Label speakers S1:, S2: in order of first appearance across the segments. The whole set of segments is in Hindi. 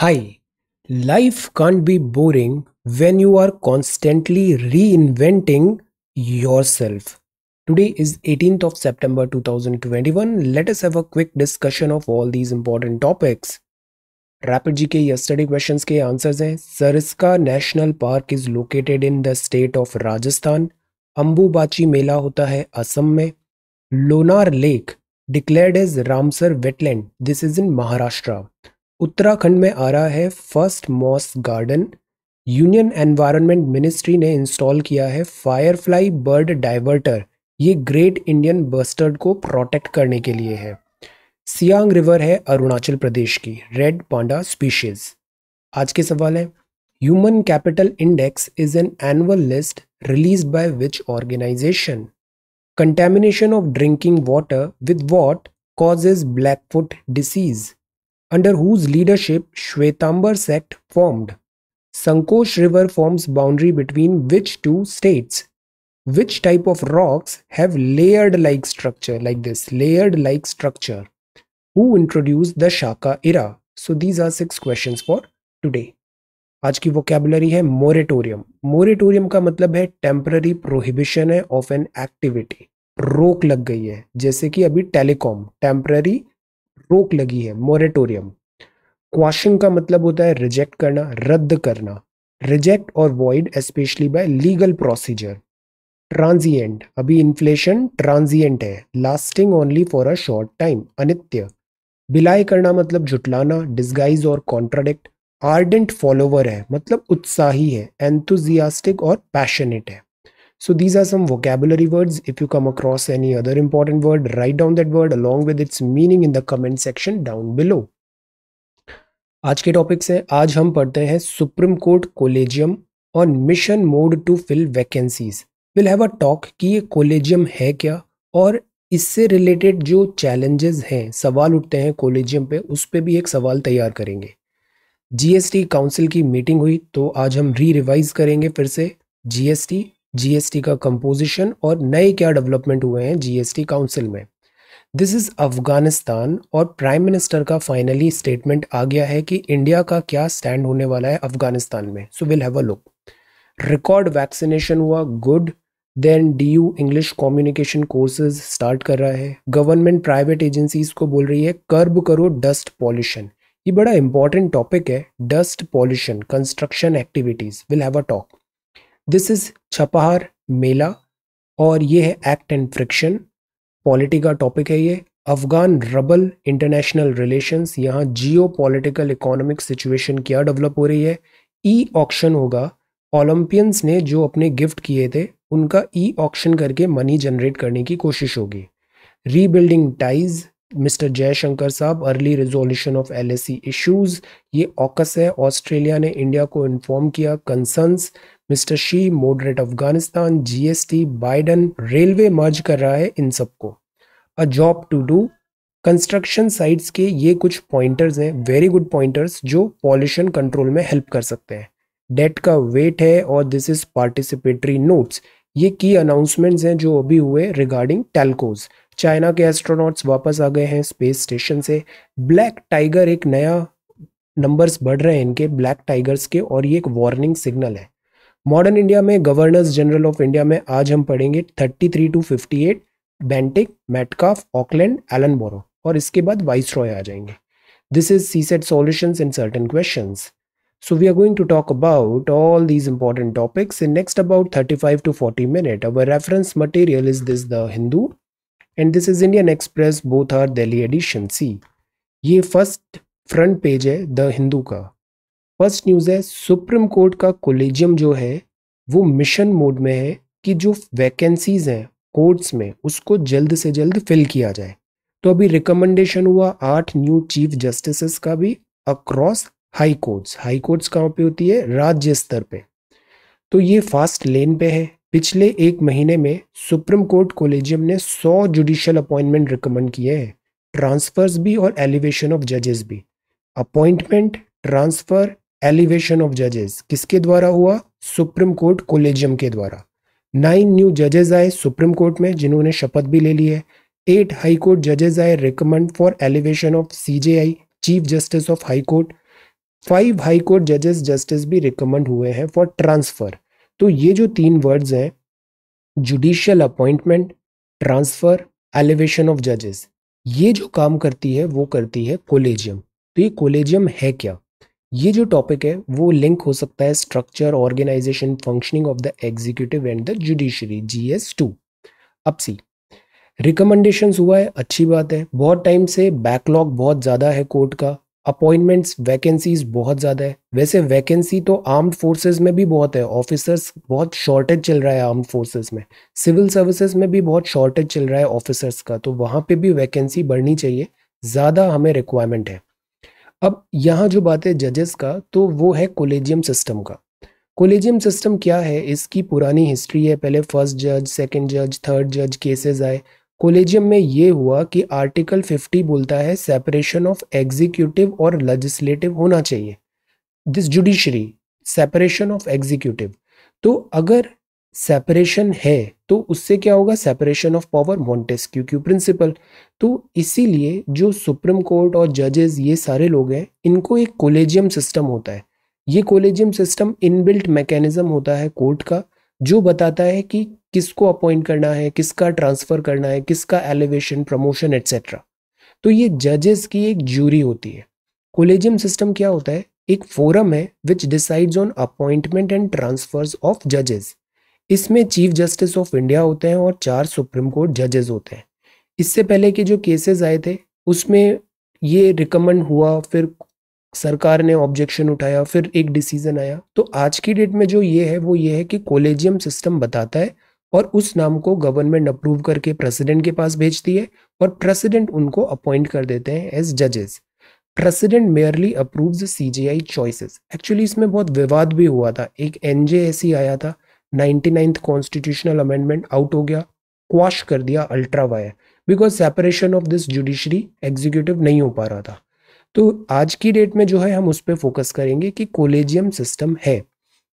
S1: Hi, life can't be boring when you are constantly reinventing yourself. Today is 18th of September 2021. Let us have a quick discussion of all these important topics. Rapid G K yesterday questions के आंसर्स हैं Sariska national park is located in the state of Rajasthan Ambubachi Mela होता है असम में Lonar lake declared as Ramsar wetland this is in Maharashtra Uttarakhand में आ रहा है first moss garden union environment ministry ने इंस्टॉल किया है फायरफ्लाई बर्ड डाइवर्टर ये ग्रेट इंडियन बस्टर्ड को प्रोटेक्ट करने के लिए है सियांग रिवर है अरुणाचल प्रदेश की रेड पांडा स्पीशीज आज के सवाल है human capital index is an annual list release by which organization contamination of drinking water with what causes blackfoot disease under whose leadership Shwetambar sect formed. Sankosh river forms boundary between which two states? Which type of rocks have layered like structure like this layered like structure? Who introduced the Shaka era? So these are six questions for today. आज की वोकेबलरी है मोरेटोरियम मोरेटोरियम का मतलब है टेम्पररी प्रोहिबिशन है ऑफ एन एक्टिविटी रोक लग गई है जैसे कि अभी टेलीकॉम टेम्पररी रोक लगी है मोरेटोरियम क्वाशिंग का मतलब होता है रिजेक्ट करना रद्द करना रिजेक्ट और void specially by legal procedure transient अभी इन्फ्लेशन ट्रांजिएंट है lasting only for a short time अनित्य बिलाई करना मतलब झुटलाना डिस्गाइज और कॉन्ट्राडिक्ट आर्डेंट फॉलोवर है मतलब उत्साही है एंथुजियास्टिक और पैशनेट है So these are some vocabulary words. If you come across any other important word, write down that word along with its meaning in the comment section down below. आज के टॉपिक से आज हम पढ़ते हैं supreme Court collegium on mission mode to fill vacancies will have a talk कि ये कोलेजियम है क्या और इससे रिलेटेड जो चैलेंजेस हैं सवाल उठते हैं कोलेजियम पे उस पर भी एक सवाल तैयार करेंगे जीएसटी काउंसिल की मीटिंग हुई तो आज हम री रिवाइज करेंगे फिर से जीएसटी जीएसटी का कंपोजिशन और नए क्या डेवलपमेंट हुए हैं जीएसटी काउंसिल में दिस इज़ अफगानिस्तान और प्राइम मिनिस्टर का फाइनली स्टेटमेंट आ गया है कि इंडिया का क्या स्टैंड होने वाला है अफगानिस्तान में so will have a look record vaccination हुआ good then D U English communication courses start कर रहा है गवर्नमेंट प्राइवेट एजेंसीज को बोल रही है कर्ब करो डस्ट पॉल्यूशन ये बड़ा इंपॉर्टेंट टॉपिक है dust pollution construction activities will have a talk this is छपहार मेला और ये है एक्ट एंड फ्रिक्शन पॉलिटी का टॉपिक है ये अफगान रबल इंटरनेशनल रिलेशंस यहाँ जियो पॉलिटिकल इकोनॉमिक सिचुएशन क्या डेवलप हो रही है ई ऑक्शन होगा ओलंपियंस ने जो अपने गिफ्ट किए थे उनका ई ऑक्शन करके मनी जनरेट करने की कोशिश होगी रीबिल्डिंग टाइज मिस्टर जयशंकर साहब early resolution of all issues ये ऑकस है ऑस्ट्रेलिया ने इंडिया को इन्फॉर्म किया concerns mister Xi moderate Afghanistan GST Biden railway merge कर रहा है इन सबको a job to do construction sites के ये कुछ पॉइंटर्स हैं वेरी गुड पॉइंटर्स जो पॉल्यूशन कंट्रोल में हेल्प कर सकते हैं डेट का वेट है और दिस इज पार्टिसिपेटरी नोट्स ये की अनाउंसमेंट्स हैं जो अभी हुए रिगार्डिंग टेलकोज चाइना के एस्ट्रोनॉट्स वापस आ गए हैं स्पेस स्टेशन से ब्लैक टाइगर एक नया नंबर्स बढ़ रहे हैं इनके ब्लैक टाइगर्स के और ये एक वार्निंग सिग्नल है मॉडर्न इंडिया में गवर्नर्स जनरल ऑफ इंडिया में आज हम पढ़ेंगे thirty three to 58 Bentinck Metcalfe Auckland Ellenborough और इसके बाद वाइस रॉय आ जाएंगे this is C CSAT solution in certain question so we are going to talk about all these important topics in next about thirty five to forty minute our reference material is this the Hindu and this is Indian Express both are Delhi edition see ये फर्स्ट फ्रंट पेज है द हिंदू का फर्स्ट न्यूज़ है सुप्रीम कोर्ट का कोलेजियम जो है वो मिशन मोड में है कि जो वैकेंसीज हैं कोर्ट्स में उसको जल्द से जल्द फिल किया जाए तो अभी रिकमेंडेशन हुआ आठ न्यू चीफ जस्टिसेस का भी across high courts high courts कहाँ पे होती है राज्य स्तर पे तो ये फास्ट लेन पे है पिछले एक महीने में सुप्रीम कोर्ट कोलेजियम ने 100 जुडिशियल अपॉइंटमेंट रिकमेंड किए हैं ट्रांसफर्स भी और एलिवेशन ऑफ जजेस भी अपॉइंटमेंट ट्रांसफ़र एलिवेशन ऑफ जजेस किसके द्वारा हुआ सुप्रीम कोर्ट कोलेजियम के द्वारा नाइन न्यू जजेस आए सुप्रीम कोर्ट में जिन्होंने शपथ भी ले ली है एट हाई कोर्ट जजेस आए recommend for elevation of CJI chief justice of high court five high court जजेस जस्टिस भी रिकमेंड हुए हैं फॉर ट्रांसफर तो ये जो तीन वर्ड्स हैं judicial appointment transfer elevation of जजेस ये जो काम करती है वो करती है कोलेजियम तो ये कोलेजियम है क्या ये जो टॉपिक है वो लिंक हो सकता है structure organization functioning of the executive and the judiciary G S two अब सी रिकमेंडेशंस हुआ है अच्छी बात है बहुत टाइम से बैकलॉग बहुत ज़्यादा है कोर्ट का अपॉइंटमेंट्स वैकेंसीज बहुत ज़्यादा है वैसे वैकेंसी तो आर्म्ड फोर्सेज में भी बहुत है ऑफिसर्स बहुत शॉर्टेज चल रहा है आर्म्ड फोर्सेज में सिविल सर्विसेज में भी बहुत शॉर्टेज चल रहा है ऑफिसर्स का तो वहाँ पे भी वैकेंसी बढ़नी चाहिए ज़्यादा हमें रिक्वायरमेंट है अब यहाँ जो बात है जजेस का तो वो है कोलेजियम सिस्टम का कोलेजियम सिस्टम क्या है इसकी पुरानी हिस्ट्री है पहले फर्स्ट जज सेकंड जज थर्ड जज केसेस आए कोलेजियम में ये हुआ कि आर्टिकल 50 बोलता है सेपरेशन ऑफ एग्जीक्यूटिव और लजिस्लेटिव होना चाहिए this judiciary separation of executive तो अगर सेपरेशन है तो उससे क्या होगा सेपरेशन ऑफ पावर क्यू क्यू प्रिंसिपल तो इसीलिए जो सुप्रीम कोर्ट और जजेस ये सारे लोग हैं इनको एक कोलेजियम सिस्टम होता है ये कोलेजियम सिस्टम इनबिल्ट मैकेनिज्म होता है कोर्ट का जो बताता है कि किसको अपॉइंट करना है किसका ट्रांसफ़र करना है किसका एलिवेशन प्रमोशन एट्सेट्रा तो ये जजेस की एक ज्यूरी होती है कोलेजियम सिस्टम क्या होता है एक फोरम है which decides on appointment and transfers of जजेस इसमें चीफ जस्टिस ऑफ इंडिया होते हैं और चार सुप्रीम कोर्ट जजेस होते हैं इससे पहले के जो केसेस आए थे उसमें ये रिकमेंड हुआ फिर सरकार ने ऑब्जेक्शन उठाया फिर एक डिसीजन आया तो आज की डेट में जो ये है वो ये है कि कोलेजियम सिस्टम बताता है और उस नाम को गवर्नमेंट अप्रूव करके प्रेसिडेंट के पास भेजती है और प्रेसिडेंट उनको अपॉइंट कर देते हैं एज जजेस president merely approves C J I choices actually इसमें बहुत विवाद भी हुआ था एक एनजेएसी ऐसी e आया था ninety ninth constitutional amendment out हो गया क्वाश कर दिया ultra vires because separation of this judiciary executive नहीं हो पा रहा था तो आज की डेट में जो है हम उस पर फोकस करेंगे कि कोलेजियम सिस्टम है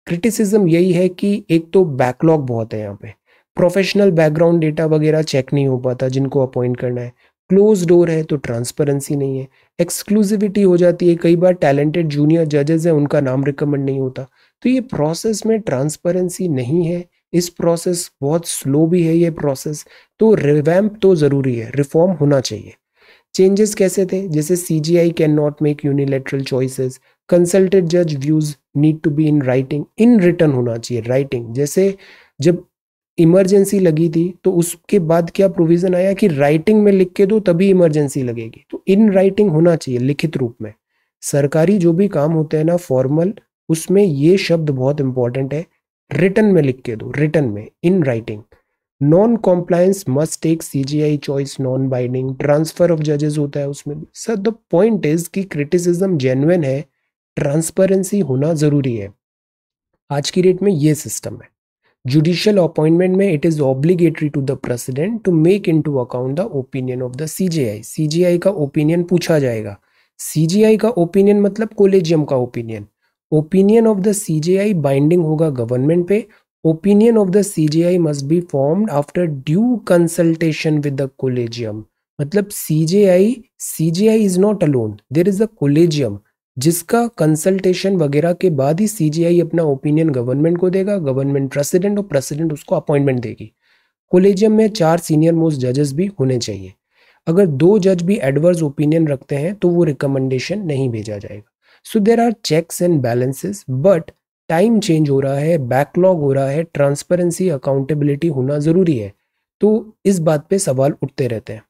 S1: क्रिटिसिज्म यही है कि एक तो बैकलॉग बहुत है यहाँ पे प्रोफेशनल बैकग्राउंड डेटा वगैरह चेक नहीं हो पाता जिनको अपॉइंट करना है क्लोज डोर है तो ट्रांसपेरेंसी नहीं है एक्सक्लूसिविटी हो जाती है कई बार टैलेंटेड जूनियर जजेस हैं उनका नाम रिकमेंड नहीं होता तो ये प्रोसेस में ट्रांसपेरेंसी नहीं है इस प्रोसेस बहुत स्लो भी है ये प्रोसेस तो रिवैम्प तो ज़रूरी है रिफॉर्म होना चाहिए चेंजेस कैसे थे जैसे C ji I can not make unilateral choices consulted जज views need to be in writing in return होना चाहिए राइटिंग जैसे जब इमरजेंसी लगी थी तो उसके बाद क्या प्रोविज़न आया कि राइटिंग में लिख के दो तभी इमरजेंसी लगेगी तो इन राइटिंग होना चाहिए लिखित रूप में सरकारी जो भी काम होते हैं ना फॉर्मल उसमें ये शब्द बहुत इंपॉर्टेंट है रिटर्न में लिख के दो रिटर्न में in writing non compliance must take C ji I choice non binding transfer of जजेस होता है उसमें भी सर द पॉइंट इज कि क्रिटिसिज्म जेन्युन है ट्रांसपेरेंसी होना ज़रूरी है आज की डेट में ये सिस्टम है जुडिशियल अपॉइंटमेंट में it is obligatory to the president to make into account the opinion of the C ji I C ji I का ओपिनियन पूछा जाएगा सी जी आई का ओपिनियन मतलब कोलेजियम का opinion opinion of the CJI binding होगा गवर्नमेंट पे opinion of the CJI must be formed after due consultation with the collegium मतलब CJI CJI is not alone there is a collegium जिसका कंसल्टेशन वगैरह के बाद ही सीजेआई अपना ओपिनियन गवर्नमेंट को देगा गवर्नमेंट प्रेसिडेंट और प्रेसिडेंट उसको अपॉइंटमेंट देगी कोलेजियम में चार सीनियर मोस्ट जजेस भी होने चाहिए अगर दो जज भी एडवर्स ओपिनियन रखते हैं तो वो रिकमेंडेशन नहीं भेजा जाएगा so there are checks and balances but time change हो रहा है बैकलॉग हो रहा है ट्रांसपेरेंसी अकाउंटेबिलिटी होना ज़रूरी है तो इस बात पे सवाल उठते रहते हैं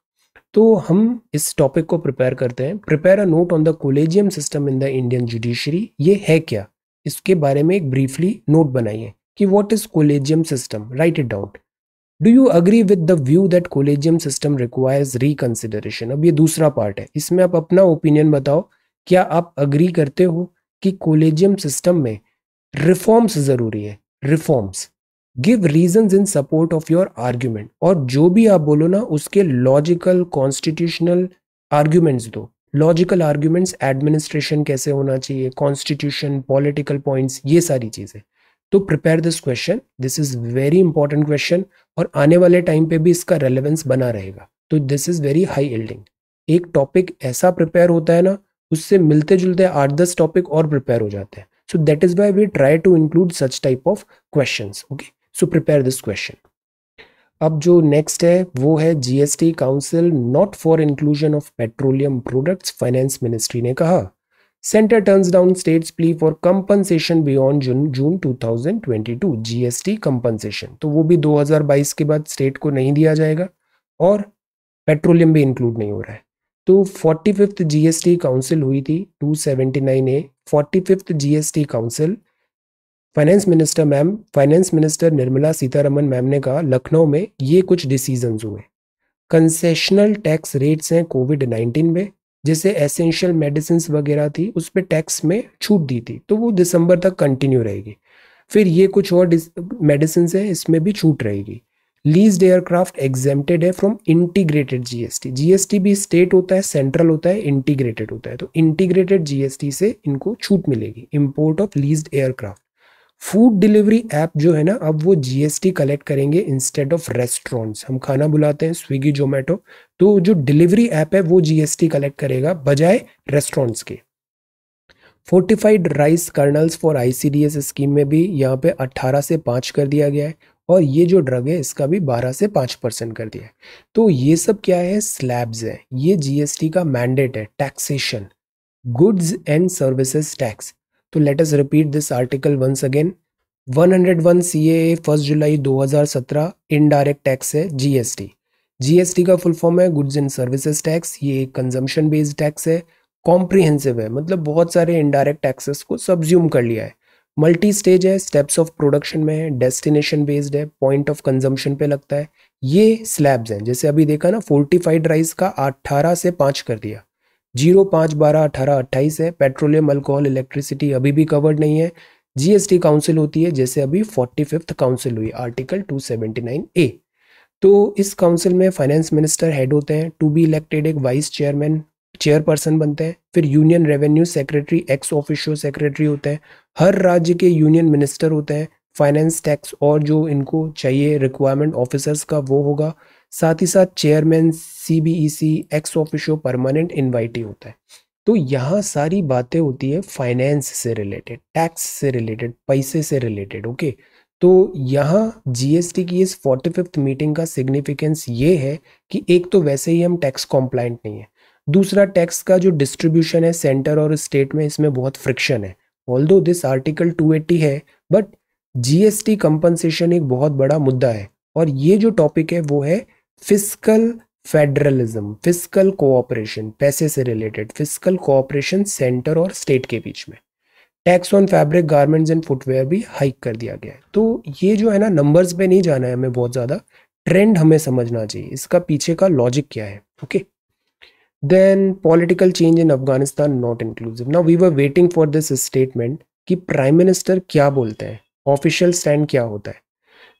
S1: तो हम इस टॉपिक को प्रिपेयर करते हैं prepare a note on the collegium system in the Indian judiciary ये है क्या इसके बारे में एक ब्रीफली नोट बनाइए कि what is collegium system write it doubt do you agree with the view that collegium system requires reconsideration अब ये दूसरा पार्ट है इसमें आप अपना ओपिनियन बताओ क्या आप अग्री करते हो कि कोलेजियम सिस्टम में रिफॉर्म्स जरूरी है reforms give reason in support of your argument और जो भी आप बोलो ना उसके लॉजिकल कॉन्स्टिट्यूशनल आर्ग्यूमेंट्स दो लॉजिकल आर्ग्यूमेंट्स एडमिनिस्ट्रेशन कैसे होना चाहिए कॉन्स्टिट्यूशन पॉलिटिकल पॉइंट्स ये सारी चीज़ें तो prepare this question this is very important question और आने वाले टाइम पे भी इसका रेलेवेंस बना रहेगा तो this is very high yielding एक टॉपिक ऐसा प्रिपेयर होता है ना उससे मिलते जुलते आठ दस टॉपिक और प्रिपेयर हो जाते हैं so that is why we try to include such type of question okay so prepare this question अब जो नेक्स्ट है वो है GST council not for inclusion of petroleum products finance ministry ने कहा centre turns down states plea for compensation beyond June June 2022 GST compensation तो वो भी 2022 के बाद स्टेट को नहीं दिया जाएगा और पेट्रोलियम भी इंक्लूड नहीं हो रहा है तो फोर्टी फिफ्थ जीएसटी काउंसिल हुई थी 279 A forty fifth GST council finance minister ma'am finance minister Nirmala Sitharaman ma'am ने कहा लखनऊ में ये कुछ डिसीजन हुए कंसेशनल टैक्स रेट्स हैं कोविड नाइन्टीन में जैसे एसेंशियल मेडिसिन वगैरह थी उस पर टैक्स में छूट दी थी तो वो दिसंबर तक कंटिन्यू रहेगी फिर ये कुछ और मेडिसिन है इसमें भी छूट रहेगी लीज्ड एयरक्राफ्ट एग्जेम्प्टेड है फ्रॉम इंटीग्रेटेड जीएसटी जीएसटी भी स्टेट होता है सेंट्रल होता है इंटीग्रेटेड होता है तो इंटीग्रेटेड जीएसटी से इनको छूट मिलेगी import of leased aircraft food delivery app जो है ना अब वो जीएसटी कलेक्ट करेंगे इंस्टेड ऑफ रेस्टोरेंट्स हम खाना बुलाते हैं स्विगी जोमेटो तो जो डिलीवरी ऐप है वो जीएसटी कलेक्ट करेगा बजाय रेस्टोरेंट्स के fortified rice kernels for ICDS scheme में भी यहाँ पे 18 से 5 कर दिया गया है और ये जो ड्रग है इसका भी 12 से 5 परसेंट कर दिया है तो ये सब क्या है स्लैब्स है ये जीएसटी का मैंडेट है taxation goods and services tax तो let us repeat this article once again 101 CAA first July 2017 indirect tax है जीएसटी जीएसटी का फुल फॉर्म है गुड्स एंड सर्विसेज टैक्स ये एक कंजम्पन बेस्ड टैक्स है कॉम्प्रीहेंसिव है मतलब बहुत सारे इनडायरेक्ट टैक्सेस को सब्ज्यूम कर लिया है मल्टी स्टेज है स्टेप्स ऑफ प्रोडक्शन में है डेस्टिनेशन बेस्ड है पॉइंट ऑफ कंजम्पशन पे लगता है ये स्लैब्स हैं जैसे अभी देखा ना फोर्टिफाइड राइस का अट्ठारह से पाँच कर दिया जीरो पाँच बारह अट्ठारह अट्ठाईस है पेट्रोलियम अल्कोहल इलेक्ट्रिसिटी अभी भी कवर्ड नहीं है जीएसटी काउंसिल होती है जैसे अभी फोर्टी फिफ्थ काउंसिल हुई आर्टिकल नाइन ए तो इस काउंसिल में फाइनेंस मिनिस्टर हेड होते हैं टू बी इलेक्टेड एक वाइस चेयरमैन चेयरपर्सन बनते हैं फिर union revenue secretary ex officio secretary होते हैं हर राज्य के यूनियन मिनिस्टर होते हैं फाइनेंस टैक्स और जो इनको चाहिए रिक्वायरमेंट ऑफिसर्स का वो होगा साथ ही साथ chairman C B E C ex officio permanent invitee होता है तो यहाँ सारी बातें होती है फाइनेंस से रिलेटेड टैक्स से रिलेटेड पैसे से रिलेटेड ओके तो यहाँ जीएसटी की इस फोर्टी फिफ्थ मीटिंग का सिग्निफिकेंस ये है कि एक तो वैसे ही हम टैक्स कॉम्प्लाइंट नहीं है दूसरा टैक्स का जो डिस्ट्रीब्यूशन है सेंटर और स्टेट में इसमें बहुत फ्रिक्शन है ऑल दो दिस आर्टिकल 280 है बट जीएसटी कंपनसेशन एक बहुत बड़ा मुद्दा है और ये जो टॉपिक है वो है फिजिकल फेडरलिज्म फिजिकल कोऑपरेशन पैसे से रिलेटेड फिजिकल कोऑपरेशन सेंटर और स्टेट के बीच में tax on fabric garments and footwear भी हाइक कर दिया गया है तो ये जो है ना नंबर्स पे नहीं जाना है हमें बहुत ज़्यादा ट्रेंड हमें समझना चाहिए इसका पीछे का लॉजिक क्या है okay okay? then political change in Afghanistan not inclusive ना we were waiting for this statement कि प्राइम मिनिस्टर क्या बोलते हैं ऑफिशियल स्टैंड क्या होता है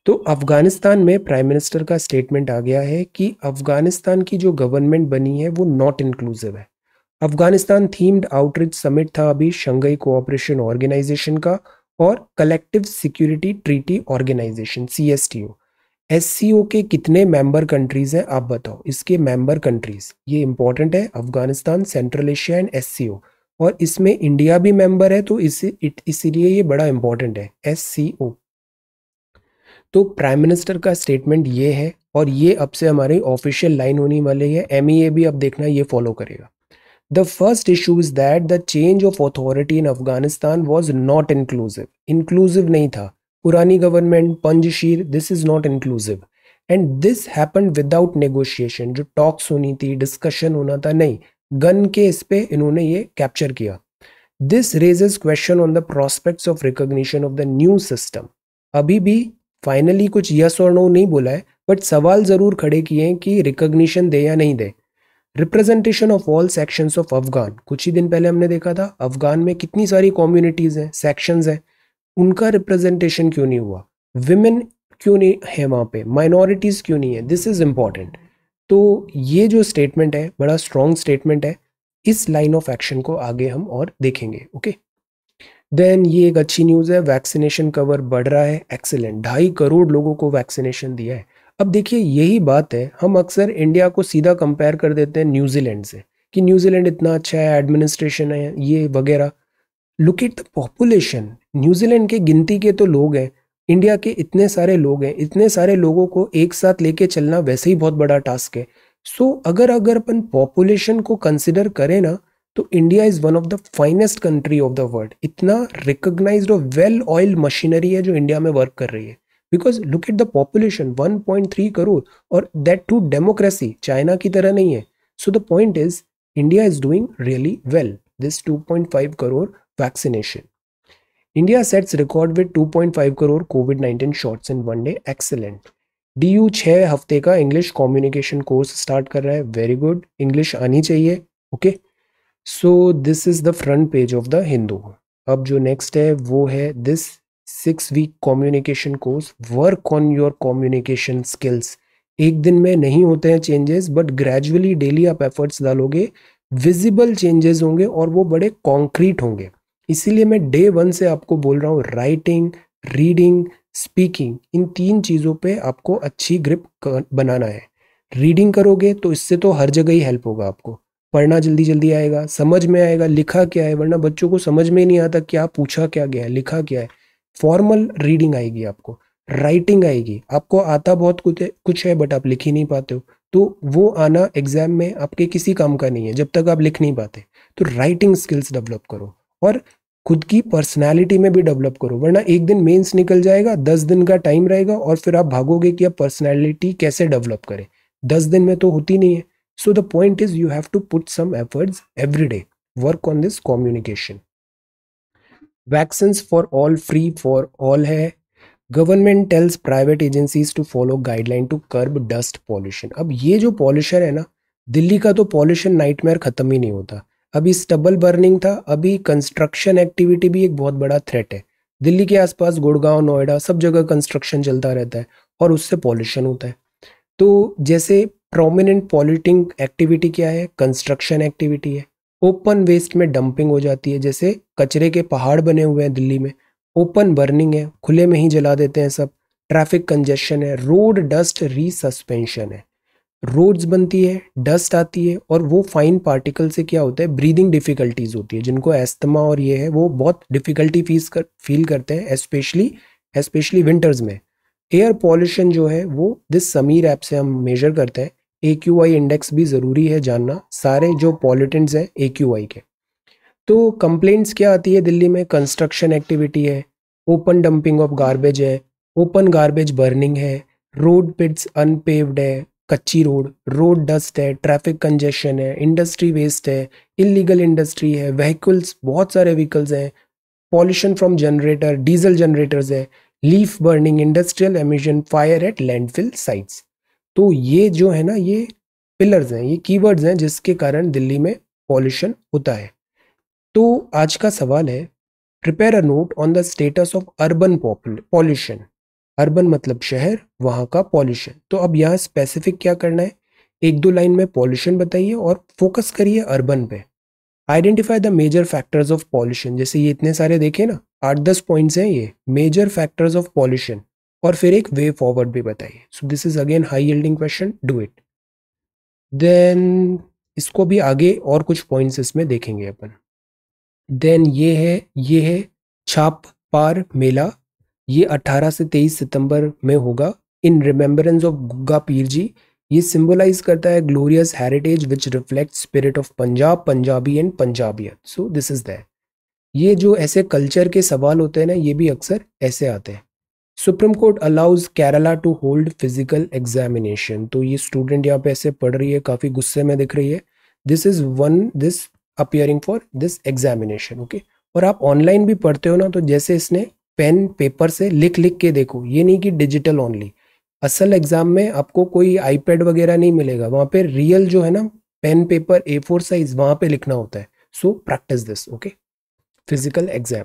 S1: तो अफगानिस्तान में प्राइम मिनिस्टर का स्टेटमेंट आ गया है कि अफगानिस्तान की जो गवर्नमेंट बनी है वो नॉट इंक्लूसिव है अफगानिस्तान थीम्ड आउटरीच समिट था अभी शंघाई कोऑपरेशन ऑर्गेनाइजेशन का और collective security treaty organisation C S के कितने मेंबर कंट्रीज़ हैं आप बताओ इसके मेंबर कंट्रीज़ ये इंपॉर्टेंट है Afghanistan central Asia and S और इसमें इंडिया भी मेंबर है तो इस इसीलिए ये बड़ा इंपॉर्टेंट है एस तो प्राइम मिनिस्टर का स्टेटमेंट ये है और ये अब से हमारी ऑफिशियल लाइन होने वाली है एम e भी अब देखना ये फॉलो करेगा the first issue is that the change of authority in Afghanistan was not inclusive inclusive नहीं था पुरानी government Panjshir this is not inclusive and this happen without negotiation जो टॉक्स होनी थी डिस्कशन होना था नहीं गन के इस पे इन्होंने ये कैप्चर किया this raises question on the prospects of recognition of the new system अभी भी फाइनली कुछ यस और नो नहीं बोला है बट सवाल ज़रूर खड़े किए हैं कि रिकोगशन दे या नहीं दे representation of all sections of Afghan कुछ ही दिन पहले हमने देखा था अफगान में कितनी सारी कम्युनिटीज़ हैं सेक्शंस हैं उनका रिप्रेजेंटेशन क्यों नहीं हुआ विमेन क्यों नहीं है वहाँ पे माइनॉरिटीज़ क्यों नहीं है दिस इज़ इम्पॉर्टेंट तो ये जो स्टेटमेंट है बड़ा स्ट्रॉन्ग स्टेटमेंट है इस लाइन ऑफ एक्शन को आगे हम और देखेंगे ओके देन ये एक अच्छी न्यूज़ है वैक्सीनेशन कवर बढ़ रहा है एक्सेलेंट ढाई करोड़ लोगों को वैक्सीनेशन दिया है अब देखिए यही बात है हम अक्सर इंडिया को सीधा कंपेयर कर देते हैं न्यूजीलैंड से कि न्यूजीलैंड इतना अच्छा है एडमिनिस्ट्रेशन है ये वगैरह look at the population New Zealand के गिनती के तो लोग हैं इंडिया के इतने सारे लोग हैं इतने सारे लोगों को एक साथ लेके चलना वैसे ही बहुत बड़ा टास्क है सो so, अगर अगर अपन पॉपुलेशन को कंसिडर करें ना तो India is one of the finest country of the world इतना रिकोगनाइज और वेल ऑयल मशीनरी है जो इंडिया में वर्क कर रही है because look at the population 1.3 crore और दैट टू डेमोक्रेसी चाइना की तरह नहीं है so the point is India is doing really well this 2.5 crore vaccination India sets record with 2.5 crore COVID 19 shots in one day excellent D U छः हफ्ते का इंग्लिश कम्युनिकेशन कोर्स स्टार्ट कर रहा है वेरी गुड इंग्लिश आनी चाहिए okay so this is the front page of the Hindu अब जो नेक्स्ट है वो है this six week communication course work on your communication skills एक दिन में नहीं होते हैं चेंजेस बट ग्रेजुअली डेली आप एफर्ट्स डालोगे विजिबल चेंजेस होंगे और वो बड़े कॉन्क्रीट होंगे इसीलिए मैं डे वन से आपको बोल रहा हूँ राइटिंग रीडिंग स्पीकिंग इन तीन चीज़ों पे आपको अच्छी ग्रिप बनाना है रीडिंग करोगे तो इससे तो हर जगह ही हेल्प होगा आपको पढ़ना जल्दी जल्दी आएगा समझ में आएगा लिखा क्या है वरना बच्चों को समझ में नहीं आता क्या पूछा क्या गया है लिखा क्या है फॉर्मल रीडिंग आएगी आपको राइटिंग आएगी आपको आता बहुत कुछ है कुछ है बट आप लिख ही नहीं पाते हो तो वो आना एग्जाम में आपके किसी काम का नहीं है जब तक आप लिख नहीं पाते तो राइटिंग स्किल्स डेवलप करो और खुद की पर्सनैलिटी में भी डेवलप करो वरना एक दिन मेंस निकल जाएगा दस दिन का टाइम रहेगा और फिर आप भागोगे कि आप पर्सनैलिटी कैसे डेवलप करें दस दिन में तो होती नहीं है so the point is you have to put some efforts every day work on this communication vaccine for all free for all है government tells private agencies to follow guideline to curb dust pollution अब ये जो पॉल्यूशन है ना दिल्ली का तो पॉल्यूशन नाइटमेयर ख़त्म ही नहीं होता अभी स्टबल बर्निंग था अभी कंस्ट्रक्शन एक्टिविटी भी एक बहुत बड़ा थ्रेट है दिल्ली के आसपास गुड़गांव नोएडा सब जगह कंस्ट्रक्शन चलता रहता है और उससे पॉल्यूशन होता है तो जैसे प्रोमिनेंट पॉल्यूटिंग एक्टिविटी क्या है कंस्ट्रक्शन एक्टिविटी है ओपन वेस्ट में डंपिंग हो जाती है जैसे कचरे के पहाड़ बने हुए हैं दिल्ली में ओपन बर्निंग है खुले में ही जला देते हैं सब ट्रैफिक कंजेशन है रोड डस्ट रीसस्पेंशन है रोड्स बनती है डस्ट आती है और वो फाइन पार्टिकल से क्या होता है ब्रीदिंग डिफ़िकल्टीज़ होती है जिनको एस्थमा और ये है वो बहुत डिफ़िकल्टी फीस कर फील करते हैं स्पेशली स्पेशली विंटर्स में एयर पॉल्यूशन जो है वो दिस समीर ऐप से हम मेजर करते हैं ए क्यू आई इंडेक्स भी ज़रूरी है जानना सारे जो पॉलिटेंट्स हैं ए क्यू आई के तो कंप्लेंट्स क्या आती है दिल्ली में कंस्ट्रक्शन एक्टिविटी है ओपन डंपिंग ऑफ गार्बेज है ओपन गार्बेज बर्निंग है रोड पिट्स अनपेव्ड है कच्ची रोड रोड डस्ट है ट्रैफिक कंजेशन है इंडस्ट्री वेस्ट है इलीगल इंडस्ट्री है व्हीकल्स बहुत सारे व्हीकल्स हैं pollution from generator diesel generators है leaf burning industrial emission fire at landfill sites तो ये जो है ना ये पिलर्स हैं ये कीवर्ड्स हैं जिसके कारण दिल्ली में पॉल्यूशन होता है तो आज का सवाल है prepare a note on the status of urban pollution urban मतलब शहर वहाँ का पॉल्यूशन तो अब यहाँ स्पेसिफिक क्या करना है एक दो लाइन में पॉल्यूशन बताइए और फोकस करिए अर्बन पे identify the major factors of pollution जैसे ये इतने सारे देखे ना आठ दस पॉइंट्स हैं ये मेजर फैक्टर्स ऑफ पॉल्यूशन और फिर एक वे फॉरवर्ड भी बताइए so this is again high yielding question do it then इसको भी आगे और कुछ पॉइंट्स इसमें देखेंगे अपन देन ये है ये है छाप पार मेला ये 18 से 23 सितंबर में होगा इन रिमेम्बरेंस ऑफ गुग्गा पीर जी ये सिंबलाइज करता है glorious heritage which reflect spirit of Punjab Punjabi and Punjabiyat so this is that ये जो ऐसे कल्चर के सवाल होते हैं ना ये भी अक्सर ऐसे आते हैं supreme court allows Kerala to hold physical examination तो ये स्टूडेंट यहाँ पे ऐसे पढ़ रही है काफ़ी गुस्से में दिख रही है this is one this appearing for this examination okay और आप ऑनलाइन भी पढ़ते हो ना तो जैसे इसने पेन पेपर से लिख लिख के देखो ये नहीं कि डिजिटल ओनली असल एग्जाम में आपको कोई आईपैड वगैरह नहीं मिलेगा वहां पे रियल जो है ना pen paper A four size वहां पे लिखना होता है so practice this okay physical exam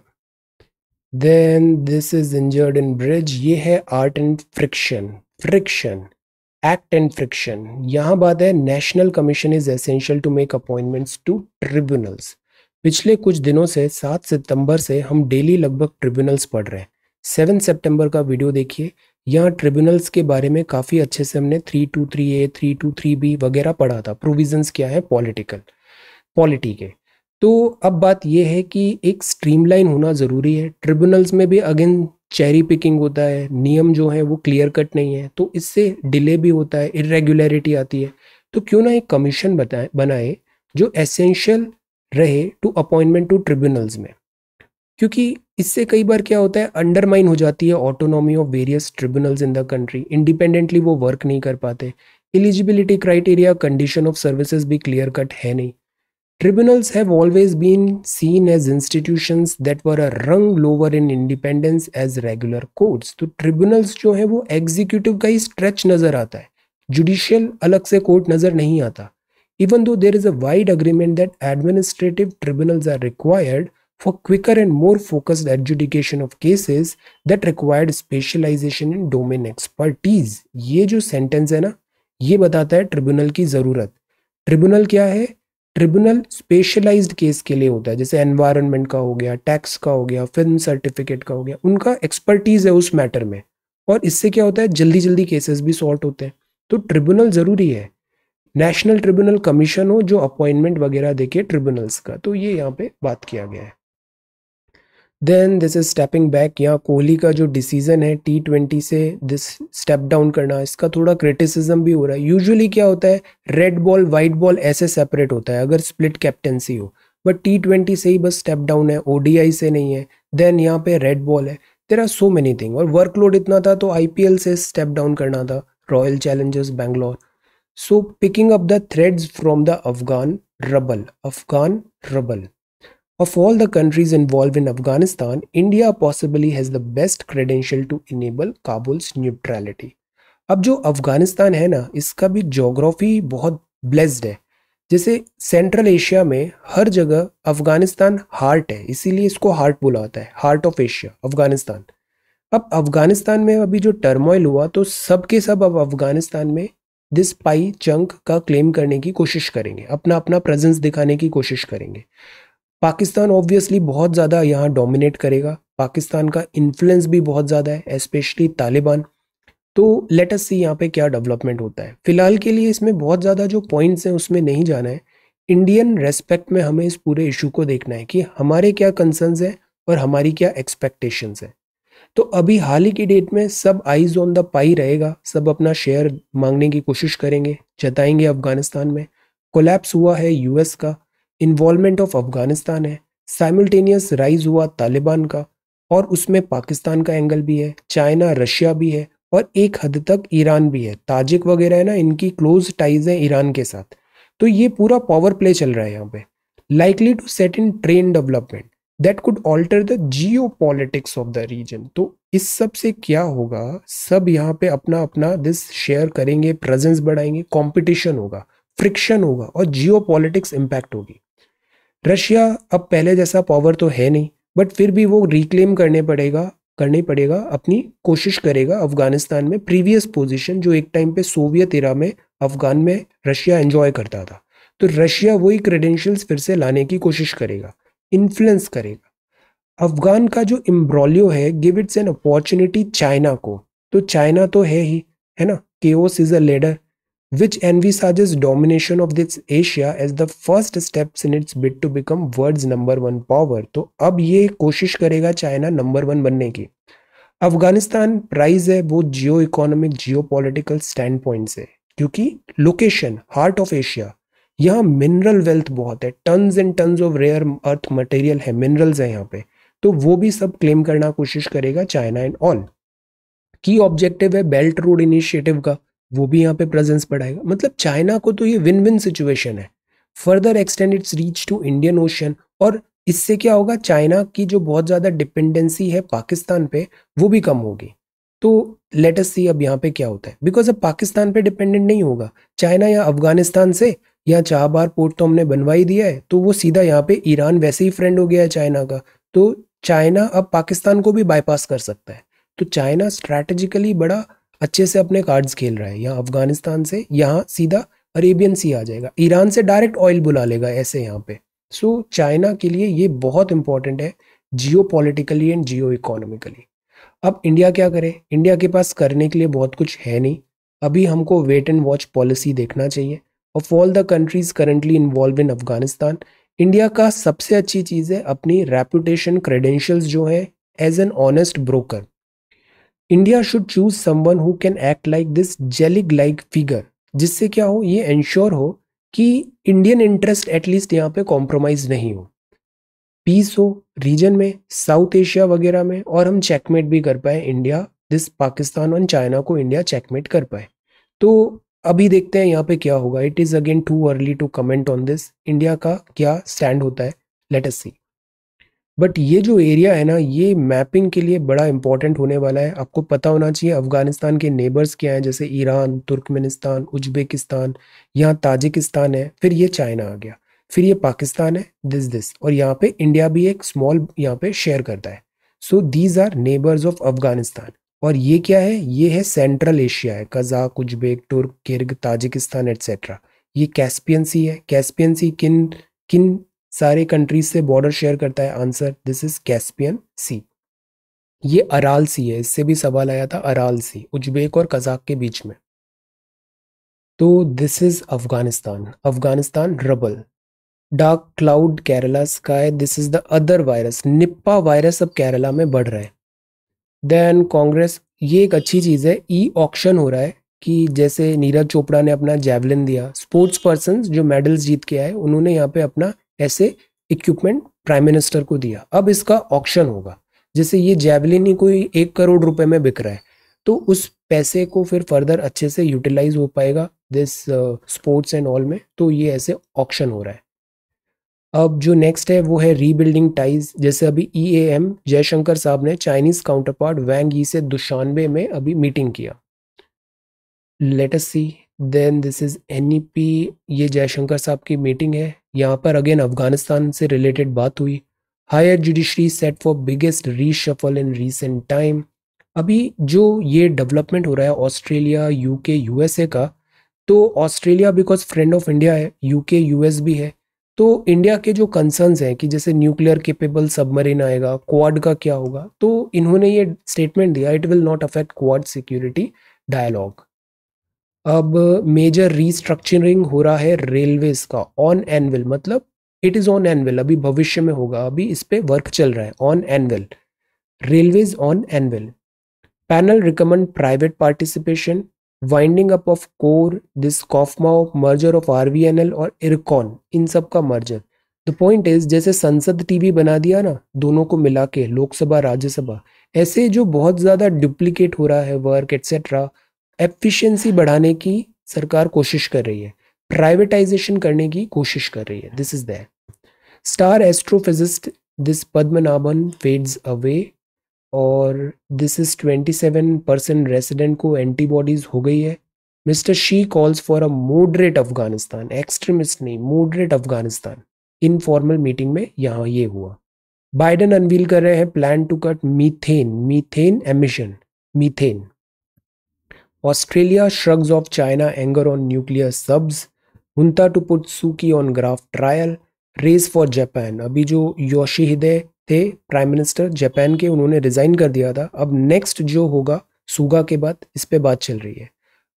S1: then this is injured in bridge ये है art and friction friction act and friction यहाँ बात है national commission is essential to make appointments to tribunals पिछले कुछ दिनों से सात सितंबर से हम डेली लगभग ट्रिब्यूनल्स पढ़ रहे हैं सेवन सितंबर का वीडियो देखिए यहाँ ट्रिब्यूनल्स के बारे में काफ़ी अच्छे से हमने three two three A three two three B वगैरह पढ़ा था प्रोविजंस क्या है पॉलिटिकल पॉलिटी के तो अब बात यह है कि एक स्ट्रीमलाइन होना ज़रूरी है ट्रिब्यूनल्स में भी अगेन चेरी पिकिंग होता है नियम जो है वो क्लियर कट नहीं है तो इससे डिले भी होता है इरेग्युलरिटी आती है तो क्यों ना एक कमीशन बताए बनाए जो एसेंशियल रहे टू अपॉइंटमेंट टू ट्रिब्यूनल्स में क्योंकि इससे कई बार क्या होता है अंडरमाइन हो जाती है autonomy of various tribunals in the country independently वो वर्क नहीं कर पाते eligibility criteria condition of services भी क्लियर कट है नहीं tribunals have always been seen as institutions that were a rung lower in independence as regular courts तो ट्रिब्यूनल्स जो है वो एग्जीक्यूटिव का ही स्ट्रेच नज़र आता है जुडिशियल अलग से कोर्ट नज़र नहीं आता even though there is a wide agreement that administrative tribunals are required for quicker and more focused adjudication of cases that required specialization in domain expertise ye jo sentence hai na ye batata hai tribunal ki zarurat tribunal kya hai tribunal specialised case के लिए होता है जैसे एनवायरनमेंट का हो गया टैक्स का हो गया फिल्म सर्टिफिकेट का हो गया उनका एक्सपर्टीज है उस मैटर में और इससे क्या होता है जल्दी जल्दी केसेस भी सॉल्ट होते हैं तो ट्रिब्यूनल ज़रूरी है नेशनल ट्रिब्यूनल कमीशन हो जो अपॉइंटमेंट वगैरह देखे ट्रिब्यूनल्स का तो ये यहाँ पे बात किया गया है then this is stepping back यहाँ कोहली का जो डिसीजन है टी ट्वेंटी से दिस स्टेप डाउन करना इसका थोड़ा क्रिटिसिज्म भी हो रहा है यूजुअली क्या होता है रेड बॉल वाइट बॉल ऐसे सेपरेट होता है अगर स्प्लिट कैप्टनसी हो बट टी ट्वेंटी से ही बस स्टेप डाउन है ओडीआई से नहीं है देन यहाँ पे रेड बॉल है there are so many thing और वर्कलोड इतना था तो आई से स्टेप डाउन करना था Royal Challengers Bangalore So picking up the threads from the Afghan rubble, Afghan rubble. Of all the countries involved in Afghanistan, India possibly has the best credential to enable Kabul's neutrality. अब जो अफगानिस्तान है ना इसका भी जोग्राफी बहुत ब्लेस्ड है जैसे सेंट्रल एशिया में हर जगह अफगानिस्तान हार्ट है इसीलिए इसको हार्ट बोला होता है हार्ट ऑफ एशिया अफगानिस्तान अब अफगानिस्तान में अभी जो टर्मोइल हुआ तो सब के सब अब अफगानिस्तान में दिस पाई चंक का क्लेम करने की कोशिश करेंगे अपना अपना प्रेजेंस दिखाने की कोशिश करेंगे पाकिस्तान ऑब्वियसली बहुत ज़्यादा यहाँ डोमिनेट करेगा पाकिस्तान का इन्फ्लुएंस भी बहुत ज़्यादा है स्पेशली तालिबान तो लेट अस सी यहाँ पे क्या डेवलपमेंट होता है फिलहाल के लिए इसमें बहुत ज़्यादा जो पॉइंट्स हैं उसमें नहीं जाना है इंडियन रेस्पेक्ट में हमें इस पूरे इशू को देखना है कि हमारे क्या कंसर्नस हैं और हमारी क्या एक्सपेक्टेशंस हैं तो अभी हाल ही की डेट में सब आईज ऑन द पाई रहेगा सब अपना शेयर मांगने की कोशिश करेंगे जताएंगे अफगानिस्तान में कोलैप्स हुआ है यूएस का इन्वॉल्वमेंट ऑफ अफगानिस्तान है साइमल्टेनियस राइज हुआ तालिबान का और उसमें पाकिस्तान का एंगल भी है चाइना रशिया भी है और एक हद तक ईरान भी है ताजिक वगैरह है ना इनकी क्लोज टाइज है ईरान के साथ तो ये पूरा पावर प्ले चल रहा है यहाँ पे likely to set in train development that could alter the geopolitics of the region तो इस सब से क्या होगा सब यहाँ पे अपना अपना दिस शेयर करेंगे प्रेजेंस बढ़ाएंगे कॉम्पिटिशन होगा फ्रिक्शन होगा और जियो पॉलिटिक्स इम्पैक्ट होगी रशिया अब पहले जैसा पावर तो है नहीं बट फिर भी वो रिक्लेम करने पड़ेगा करने पड़ेगा अपनी कोशिश करेगा अफगानिस्तान में प्रीवियस पोजिशन जो एक टाइम पे सोवियत इरा में अफगान में रशिया एंजॉय करता था तो रशिया वही क्रेडेंशियल्स फिर से लाने की कोशिश करेगा इन्फ्लुएंस करेगा अफगान का जो इम्ब्रोलियो है give its an opportunity China को तो चाइना तो है ही है ना के is a leader which which envisages domination of this Asia as the first step in its bid to become world number one power तो अब ये कोशिश करेगा चाइना नंबर वन बनने की अफगानिस्तान प्राइज है वो geoeconomic geopolitical stand point से क्योंकि लोकेशन हार्ट ऑफ एशिया यहाँ मिनरल वेल्थ बहुत है tons and tons of rare earth material है मिनरल्स है यहाँ पे तो वो भी सब क्लेम करना कोशिश करेगा चाइना एंड ऑल की ऑब्जेक्टिव है बेल्ट रोड इनिशिएटिव का वो भी यहाँ पे प्रेजेंस बढ़ाएगा मतलब चाइना को तो ये विन विन सिचुएशन है further extend its reach to Indian Ocean और इससे क्या होगा चाइना की जो बहुत ज़्यादा डिपेंडेंसी है पाकिस्तान पे वो भी कम होगी तो लेटेस्ट सी अब यहाँ पे क्या होता है बिकॉज अब पाकिस्तान पे डिपेंडेंट नहीं होगा चाइना या अफगानिस्तान से यहाँ चाबार पोर्ट तो हमने बनवा ही दिया है तो वो सीधा यहाँ पे ईरान वैसे ही फ्रेंड हो गया है चाइना का तो चाइना अब पाकिस्तान को भी बाईपास कर सकता है तो चाइना स्ट्रैटेजिकली बड़ा अच्छे से अपने कार्ड्स खेल रहा है यहाँ अफगानिस्तान से यहाँ सीधा अरेबियन सी आ जाएगा ईरान से डायरेक्ट ऑयल बुला लेगा ऐसे यहाँ पे सो so, चाइना के लिए ये बहुत इंपॉर्टेंट है geopolitically and geoeconomically अब इंडिया क्या करे इंडिया के पास करने के लिए बहुत कुछ है नहीं अभी हमको वेट एंड वॉच पॉलिसी देखना चाहिए of all the countries currently involve in Afghanistan India का सबसे अच्छी चीज़ है अपनी रेपुटेशन क्रेडेंशियल्स जो है as an honest broker India should choose someone who can act like this Zelig like figure जिससे क्या हो ये इंश्योर हो कि इंडियन इंटरेस्ट एटलीस्ट यहाँ पे कॉम्प्रोमाइज नहीं हो पीस हो रीजन में साउथ एशिया वगैरह में और हम चेकमेट भी कर पाए इंडिया दिस पाकिस्तान और चाइना को इंडिया चेकमेट कर पाए तो अभी देखते हैं यहाँ पे क्या होगा it is again too early to comment on this India का क्या स्टैंड होता है लेट अस सी बट ये जो एरिया है ना ये मैपिंग के लिए बड़ा इंपॉर्टेंट होने वाला है आपको पता होना चाहिए अफगानिस्तान के नेबर्स क्या हैं जैसे ईरान तुर्कमेनिस्तान उज्बेकिस्तान यहाँ ताजिकिस्तान है फिर ये चाइना आ गया फिर ये पाकिस्तान है दिस दिस और यहाँ पे इंडिया भी एक स्मॉल यहाँ पे शेयर करता है so these are neighbours of Afghanistan और ये क्या है ये है सेंट्रल एशिया है Kazakh Uzbek Turk Kyrgyz Tajikistan etcetera ये कैस्पियन सी है कैस्पियन सी किन किन सारे कंट्रीज से बॉर्डर शेयर करता है answer this is Caspian sea ये अराल सी है इससे भी सवाल आया था अराल सी उज्बेक और कजाक के बीच में तो this is Afghanistan Afghanistan rubble dark cloud Kerala sky this is the other virus Nipah virus अब केरला में बढ़ रहा है देन कांग्रेस ये एक अच्छी चीज़ है ई ऑक्शन हो रहा है कि जैसे नीरज चोपड़ा ने अपना जैवलिन दिया स्पोर्ट्स पर्सन जो मेडल्स जीत के आए उन्होंने यहाँ पे अपना ऐसे इक्विपमेंट प्राइम मिनिस्टर को दिया अब इसका ऑक्शन होगा जैसे ये जेवलिन ही कोई एक करोड़ रुपए में बिक रहा है तो उस पैसे को फिर फर्दर अच्छे से यूटिलाइज हो पाएगा दिस स्पोर्ट्स एंड ऑल में तो ये ऐसे ऑक्शन हो रहा है अब जो नेक्स्ट है वो है रीबिल्डिंग टाइज जैसे अभी ई ए एम जयशंकर साहब ने Chinese counterpart Wang Yi से दुशानबे में अभी मीटिंग किया let's see then this is N E P ये जयशंकर साहब की मीटिंग है यहाँ पर अगेन अफगानिस्तान से रिलेटेड बात हुई higher judiciary set for biggest reshuffle in recent time अभी जो ये डेवलपमेंट हो रहा है ऑस्ट्रेलिया यूके यूएसए का तो Australia because friend of India है यूके यूएस भी है तो इंडिया के जो कंसर्न्स हैं कि जैसे न्यूक्लियर केपेबल सबमरीन आएगा क्वाड का क्या होगा तो इन्होंने ये स्टेटमेंट दिया it will not affect Quad security dialogue अब मेजर रीस्ट्रक्चरिंग हो रहा है रेलवेज का ऑन एनविल मतलब इट इज़ ऑन एनविल अभी भविष्य में होगा अभी इस पर वर्क चल रहा है on anvil railways on anvil panel recommend private participation winding up of core this कॉफमाओ मर्जर ऑफ आर और इरकॉन इन सब का मर्जर द पॉइंट इज जैसे संसद टीवी बना दिया ना दोनों को मिला के लोकसभा राज्यसभा ऐसे जो बहुत ज़्यादा डुप्लीकेट हो रहा है वर्क एट्सेट्रा एफिशिएंसी बढ़ाने की सरकार कोशिश कर रही है प्राइवेटाइजेशन करने की कोशिश कर रही है this is that star astrophysicist this Padmanabhan fades away और दिस इज 27 परसेंट रेसिडेंट को एंटीबॉडीज हो गई है mister Xi calls for a moderate Afghanistan extremist नहीं मोडरेट अफगानिस्तान इनफॉर्मल मीटिंग में यहाँ ये हुआ बाइडन अनवील कर रहे हैं plan to cut methane methane emission methane Australia shrugs off China anger on nuclear subs हुता to put Suu Kyi on graft trial race for Japan अभी जो योशिहिदे थे प्राइम मिनिस्टर जापान के उन्होंने रिज़ाइन कर दिया था अब नेक्स्ट जो होगा सुगा के बाद इस पर बात चल रही है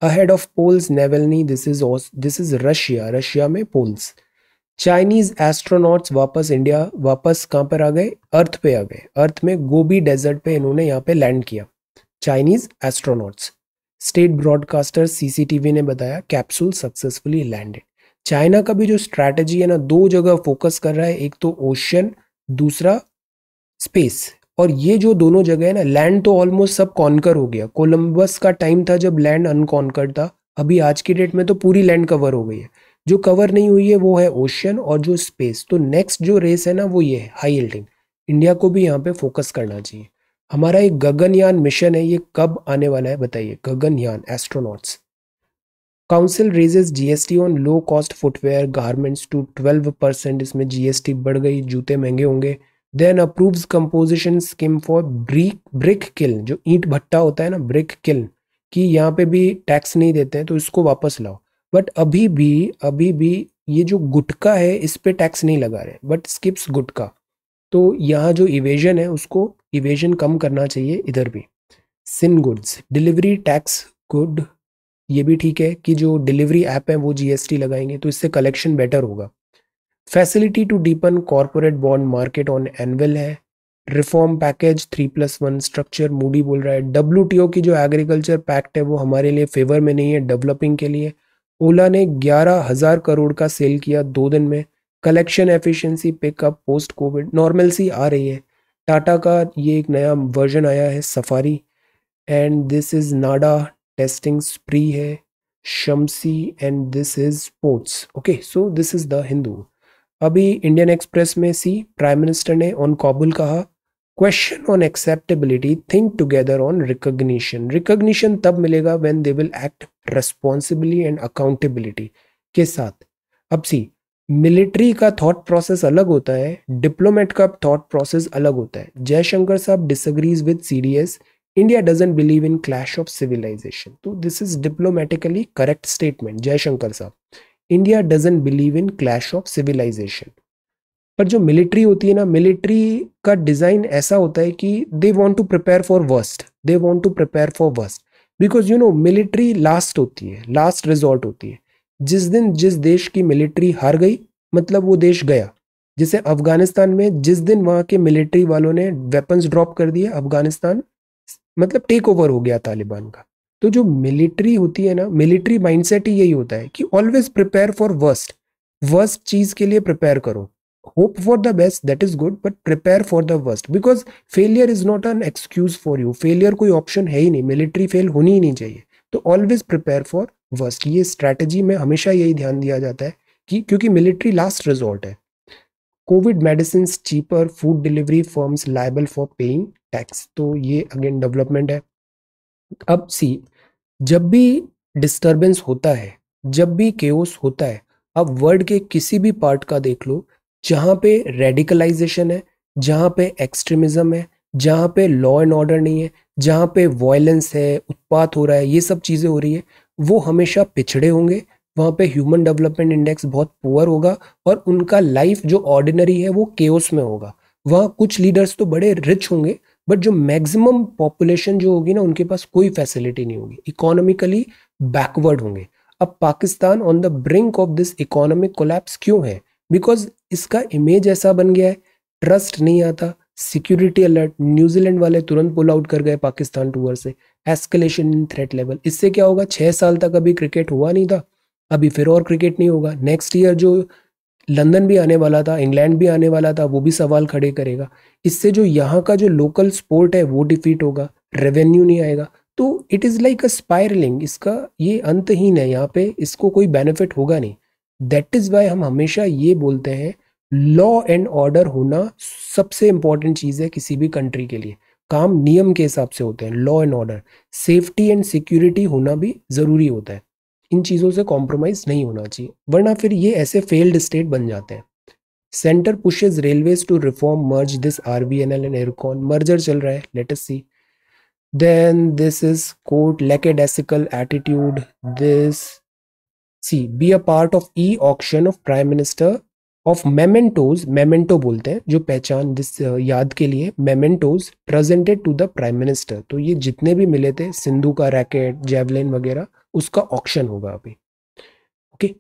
S1: ahead of polls Navalny this is this is Russia Russia में पोल्स चाइनीज एस्ट्रोनॉट्स वापस इंडिया वापस कहाँ पर आ गए अर्थ पे आ गए अर्थ में गोबी डेजर्ट पे इन्होंने यहाँ पे लैंड किया Chinese astronauts state broadcaster CCTV ने बताया कैप्सूल सक्सेसफुली लैंडेड चाइना का भी जो स्ट्रैटेजी है ना दो जगह फोकस कर रहा है एक तो ओशन दूसरा स्पेस और ये जो दोनों जगह है ना लैंड तो ऑलमोस्ट सब कॉन्कर हो गया कोलंबस का टाइम था जब लैंड अनकॉन्कर था अभी आज की डेट में तो पूरी लैंड कवर हो गई है जो कवर नहीं हुई है वो है ओशियन और जो स्पेस तो नेक्स्ट जो रेस है ना वो ये है हाई एल्डिंग इंडिया को भी यहाँ पे फोकस करना चाहिए हमारा एक गगनयान मिशन है ये कब आने वाला है बताइए Gaganyaan astronauts council raises GST on low cost footwear garments to 12 percent इसमें जीएसटी बढ़ गई जूते महंगे होंगे then approves composition scheme for brick brick kiln जो ईंट भट्टा होता है ना ब्रिक किल कि यहाँ पे भी टैक्स नहीं देते हैं तो इसको वापस लाओ बट अभी भी अभी भी ये जो गुटका है इस पर टैक्स नहीं लगा रहे बट स्किप्स गुटका तो यहाँ जो इवेजन है उसको इवेजन कम करना चाहिए इधर भी sin goods delivery tax good ये भी ठीक है कि जो डिलीवरी ऐप है वो जीएसटी लगाएंगे तो इससे कलेक्शन बेटर होगा facility to deepen corporate bond market on anvil है reform package three plus one structure Moody बोल रहा है डब्ल्यू की जो एग्रीकल्चर पैक्ट है वो हमारे लिए फेवर में नहीं है डेवलपिंग के लिए ओला ने ग्यारह हजार करोड़ का सेल किया दो दिन में collection efficiency pickup post covid normalcy आ रही है टाटा का ये एक नया वर्जन आया है Safari and this is NADA testing spree है Shamsi and this is sports okay so this is the Hindu अभी इंडियन एक्सप्रेस में सी प्राइम मिनिस्टर ने ऑन काबुल कहा question on acceptability think together on recognition recognition तब मिलेगा when they will act responsibly and accountability के साथ अब सी मिलिट्री का थॉट प्रोसेस अलग होता है डिप्लोमेट का थॉट प्रोसेस अलग होता है Jaishankar sahab disagrees with CDS India doesn't believe in clash of civilisation तो this is diplomatically correct statement Jaishankar sahab India doesn't believe in clash of civilisation पर जो मिलिट्री होती है ना मिलिट्री का डिज़ाइन ऐसा होता है कि they want to prepare for worst they want to prepare for worst because you know military last होती है लास्ट रिजॉर्ट होती है जिस दिन जिस देश की मिलिट्री हार गई मतलब वो देश गया जैसे अफगानिस्तान में जिस दिन वहाँ के मिलिट्री वालों ने वेपन्स ड्रॉप कर दिए अफगानिस्तान मतलब टेक ओवर हो गया तालिबान का तो जो मिलिट्री होती है ना मिलिट्री माइंडसेट ही यही होता है कि always prepare for worst worst चीज के लिए प्रिपेयर करो hope for the best that is good but prepare for the worst because failure is not an excuse for you failure कोई ऑप्शन है ही नहीं मिलिट्री फेल होनी ही नहीं चाहिए तो ऑलवेज प्रिपेयर फॉर वर्स्ट ये स्ट्रैटेजी में हमेशा यही ध्यान दिया जाता है कि क्योंकि मिलिट्री लास्ट रिजॉर्ट है covid medicine cheaper food delivery firms liable for paying tax तो ये अगेन डेवलपमेंट है अब सी जब भी डिस्टरबेंस होता है जब भी केओस होता है अब वर्ड के किसी भी पार्ट का देख लो जहाँ पे रेडिकलाइजेशन है जहाँ पे एक्सट्रीमिज्म है जहाँ पे लॉ एंड ऑर्डर नहीं है जहाँ पे वॉयलेंस है उत्पात हो रहा है ये सब चीज़ें हो रही है वो हमेशा पिछड़े होंगे वहाँ पे ह्यूमन डेवलपमेंट इंडेक्स बहुत पुअर होगा और उनका लाइफ जो ऑर्डिनरी है वो केओस में होगा वहाँ कुछ लीडर्स तो बड़े रिच होंगे बट जो मैक्सिमम पॉपुलेशन जो होगी ना उनके पास कोई फैसिलिटी नहीं होगी इकोनॉमिकली बैकवर्ड होंगे अब Pakistan on the brink of this economic collapse क्यों है बिकॉज इसका इमेज ऐसा बन गया है ट्रस्ट नहीं आता सिक्योरिटी अलर्ट न्यूजीलैंड वाले तुरंत पुल आउट कर गए पाकिस्तान टूअर से एस्केलेशन इन थ्रेट लेवल इससे क्या होगा छः साल तक अभी क्रिकेट हुआ नहीं था अभी फिर और क्रिकेट नहीं होगा नेक्स्ट ईयर जो लंदन भी आने वाला था इंग्लैंड भी आने वाला था वो भी सवाल खड़े करेगा इससे जो यहाँ का जो लोकल स्पोर्ट है वो डिफीट होगा रेवेन्यू नहीं आएगा तो it is like a spiraling इसका ये अंतहीन है यहाँ पे इसको कोई बेनिफिट होगा नहीं दैट इज़ वाई हम हमेशा ये बोलते हैं लॉ एंड ऑर्डर होना सबसे इंपॉर्टेंट चीज़ है किसी भी कंट्री के लिए काम नियम के हिसाब से होते हैं law and order safety and security होना भी ज़रूरी होता है इन चीज़ों से कॉम्प्रोमाइज़ नहीं होना चाहिए वरना फिर ये ऐसे फेल्ड स्टेट बन जाते हैं centre pushes railways to reform merge this R B N L and IRCON merger चल रहा है latest see then this is quote lackadaisical attitude this see be a part of e auction of prime minister of mementos memento बोलते हैं जो पहचान जिस uh, याद के लिए mementos presented to the prime minister तो ये जितने भी मिले थे सिंधु का रैकेट जेवलिन वगैरह उसका ऑप्शन होगा अभी okay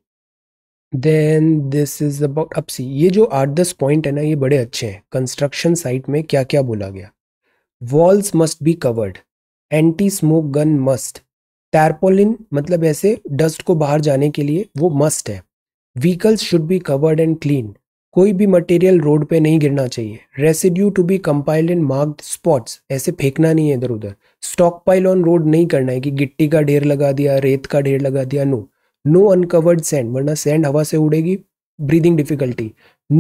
S1: then this is about अब सी ये जो आठ दस पॉइंट है ना ये बड़े अच्छे हैं कंस्ट्रक्शन साइट में क्या क्या बोला गया walls must be covered anti smoke gun must tarpaulin मतलब ऐसे डस्ट को बाहर जाने के लिए वो मस्ट है vehicles should be covered and clean कोई भी मटेरियल रोड पे नहीं गिरना चाहिए residue to be compiled in marked spots ऐसे फेंकना नहीं है इधर उधर स्टॉक पाइल ऑन रोड नहीं करना है कि गिट्टी का ढेर लगा दिया रेत का ढेर लगा दिया नो नो अनकवर्ड सैंड वरना सैंड हवा से उड़ेगी breathing difficulty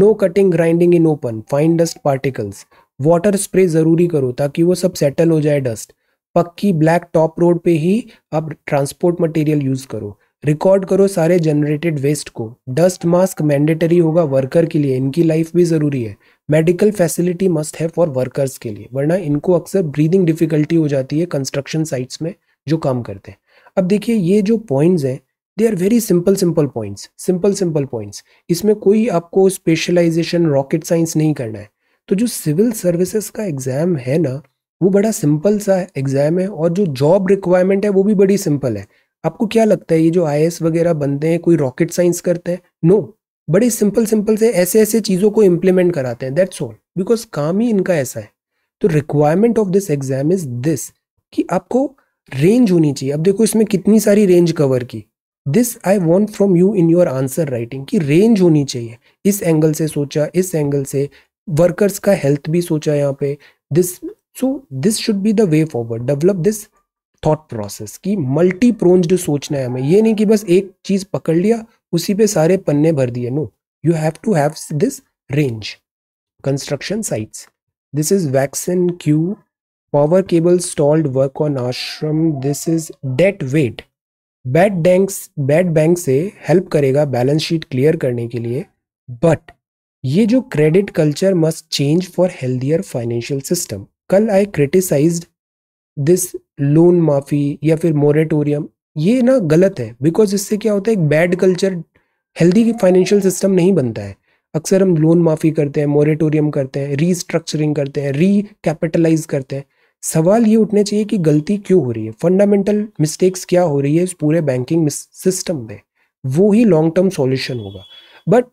S1: no cutting grinding in open fine dust particles water spray ज़रूरी करो ताकि वो सब सेटल हो जाए डस्ट पक्की ब्लैक टॉप रोड पे ही आप ट्रांसपोर्ट मटेरियल यूज़ करो रिकॉर्ड करो सारे जनरेटेड वेस्ट को डस्ट मास्क मैंडेटरी होगा वर्कर के लिए इनकी लाइफ भी ज़रूरी है मेडिकल फैसिलिटी मस्ट है फॉर वर्कर्स के लिए वरना इनको अक्सर ब्रीदिंग डिफिकल्टी हो जाती है कंस्ट्रक्शन साइट्स में जो काम करते हैं अब देखिए ये जो पॉइंट्स हैं they are very simple simple points simple simple points इसमें कोई आपको स्पेशलाइजेशन रॉकेट साइंस नहीं करना है तो जो सिविल सर्विसेज का एग्ज़ाम है ना वो बड़ा सिंपल सा एग्ज़ाम है और जो जॉब रिक्वायरमेंट है वो भी बड़ी सिंपल है आपको क्या लगता है ये जो आई वगैरह बनते हैं कोई रॉकेट साइंस करते हैं नो no. बड़े सिंपल सिंपल से ऐसे ऐसे चीज़ों को इम्प्लीमेंट कराते हैं दैट्स ऑल बिकॉज काम ही इनका ऐसा है तो requirement of this exam is this कि आपको रेंज होनी चाहिए अब देखो इसमें कितनी सारी रेंज कवर की this I want from you in your answer writing कि रेंज होनी चाहिए इस एंगल से सोचा इस एंगल से वर्कर्स का हेल्थ भी सोचा यहाँ पे this so this should be the way forward develop this thought process की मल्टी प्रोन्ड सोचना है हमें ये नहीं कि बस एक चीज पकड़ लिया उसी पे सारे पन्ने भर दिए no you have to have this range construction sites this is vaccine queue power cable stalled work on ashram this is debt weight bad bank bad bank से हेल्प करेगा बैलेंस शीट क्लियर करने के लिए बट ये जो credit culture must change for healthier financial system कल आई क्रिटिसाइज्ड दिस लोन माफ़ी या फिर मोरेटोरियम ये ना गलत है बिकॉज इससे क्या होता है एक bad culture healthy financial system नहीं बनता है अक्सर हम लोन माफ़ी करते हैं मोरेटोरियम करते हैं रीस्ट्रक्चरिंग करते हैं री कैपिटलाइज करते हैं सवाल ये उठने चाहिए कि गलती क्यों हो रही है फंडामेंटल मिस्टेक्स क्या हो रही है इस पूरे बैंकिंग सिस्टम में वो ही लॉन्ग टर्म सॉल्यूशन होगा बट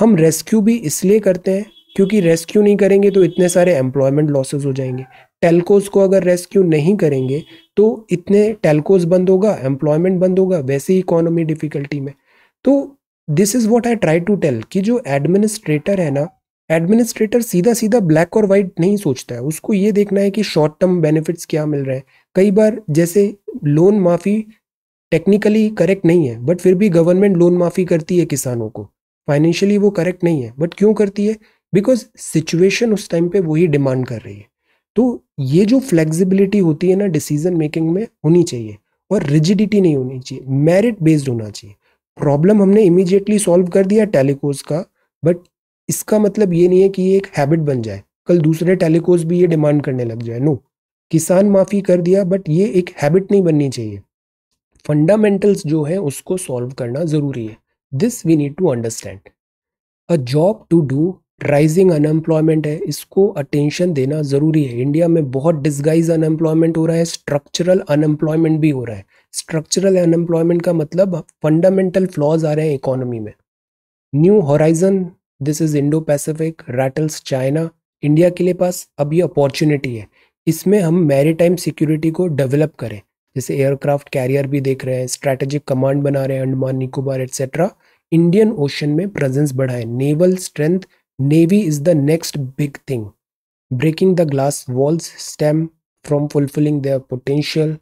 S1: हम रेस्क्यू भी इसलिए करते हैं क्योंकि रेस्क्यू नहीं करेंगे तो इतने सारे एम्प्लॉयमेंट लॉसेज हो जाएंगे टेलकोज को अगर रेस्क्यू नहीं करेंगे तो इतने टेलकोज बंद होगा एम्प्लॉयमेंट बंद होगा वैसे ही इकोनॉमी डिफिकल्टी में तो this is what I try to tell कि जो एडमिनिस्ट्रेटर है ना एडमिनिस्ट्रेटर सीधा सीधा ब्लैक और वाइट नहीं सोचता है उसको ये देखना है कि शॉर्ट टर्म बेनिफिट्स क्या मिल रहे हैं कई बार जैसे लोन माफ़ी टेक्निकली करेक्ट नहीं है बट फिर भी गवर्नमेंट लोन माफ़ी करती है किसानों को फाइनेंशियली वो करेक्ट नहीं है बट क्यों करती है बिकॉज सिचुएशन उस टाइम पे वही डिमांड कर रही है तो ये जो फ्लेक्सिबिलिटी होती है ना डिसीजन मेकिंग में होनी चाहिए और रिजिडिटी नहीं होनी चाहिए मेरिट बेस्ड होना चाहिए प्रॉब्लम हमने इमीजिएटली सॉल्व कर दिया टेलीकोज का बट इसका मतलब ये नहीं है कि ये एक हैबिट बन जाए कल दूसरे टेलीकोर्स भी ये डिमांड करने लग जाए नो किसान माफ़ी कर दिया बट ये एक हैबिट नहीं बननी चाहिए फंडामेंटल्स जो है उसको सॉल्व करना ज़रूरी है this we need to understand a job to do rising unemployment है इसको अटेंशन देना ज़रूरी है इंडिया में बहुत डिस्गाइज अनएम्प्लॉयमेंट हो रहा है स्ट्रक्चरल अनएम्प्लॉयमेंट भी हो रहा है स्ट्रक्चरल अनएम्प्लॉयमेंट का मतलब फंडामेंटल फ्लॉज आ रहे हैं इकोनॉमी में new horizon this is Indo Pacific rattles China India के लिए पास अब ये अपॉर्चुनिटी है इसमें हम मैरीटाइम सिक्योरिटी को डेवलप करें जैसे एयरक्राफ्ट कैरियर भी देख रहे हैं स्ट्रैटेजिक कमांड बना रहे हैं Andaman Nicobar etcetera Indian Ocean में प्रेजेंस बढ़ाएं naval strength Navy is the next big thing. Breaking the glass walls stem from fulfilling their potential.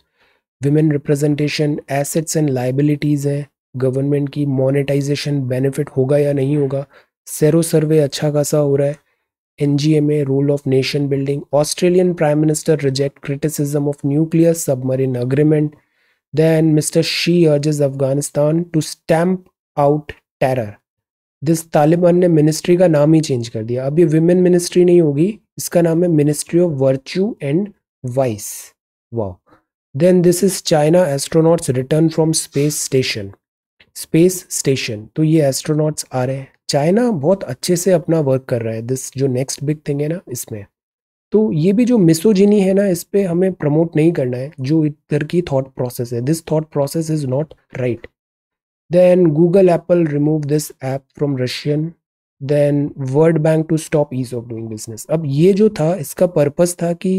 S1: Women representation, assets and liabilities Government की monetization benefit होगा या नहीं होगा. Sero survey अच्छा खासा हो रहा है. NGMA role of nation building. Australian Prime Minister reject criticism of nuclear submarine agreement. Then Mr. Xi urges Afghanistan to stamp out terror. This Taliban ने मिनिस्ट्री का नाम ही चेंज कर दिया अब ये विमेन मिनिस्ट्री नहीं होगी इसका नाम है ministry of virtue and vice वाह then this is China astronauts return from space station space station तो ये एस्ट्रोनॉट्स आ रहे हैं चाइना बहुत अच्छे से अपना वर्क कर रहा है दिस जो नेक्स्ट बिग थिंग है ना इसमें तो ये भी जो मिसोजिनी है ना इस पर हमें प्रमोट नहीं करना है जो इधर की थॉट प्रोसेस है this thought process is not right Then Google, Apple remove this app from Russian. Then World Bank to stop ease of doing business. अब ये जो था इसका पर्पस था कि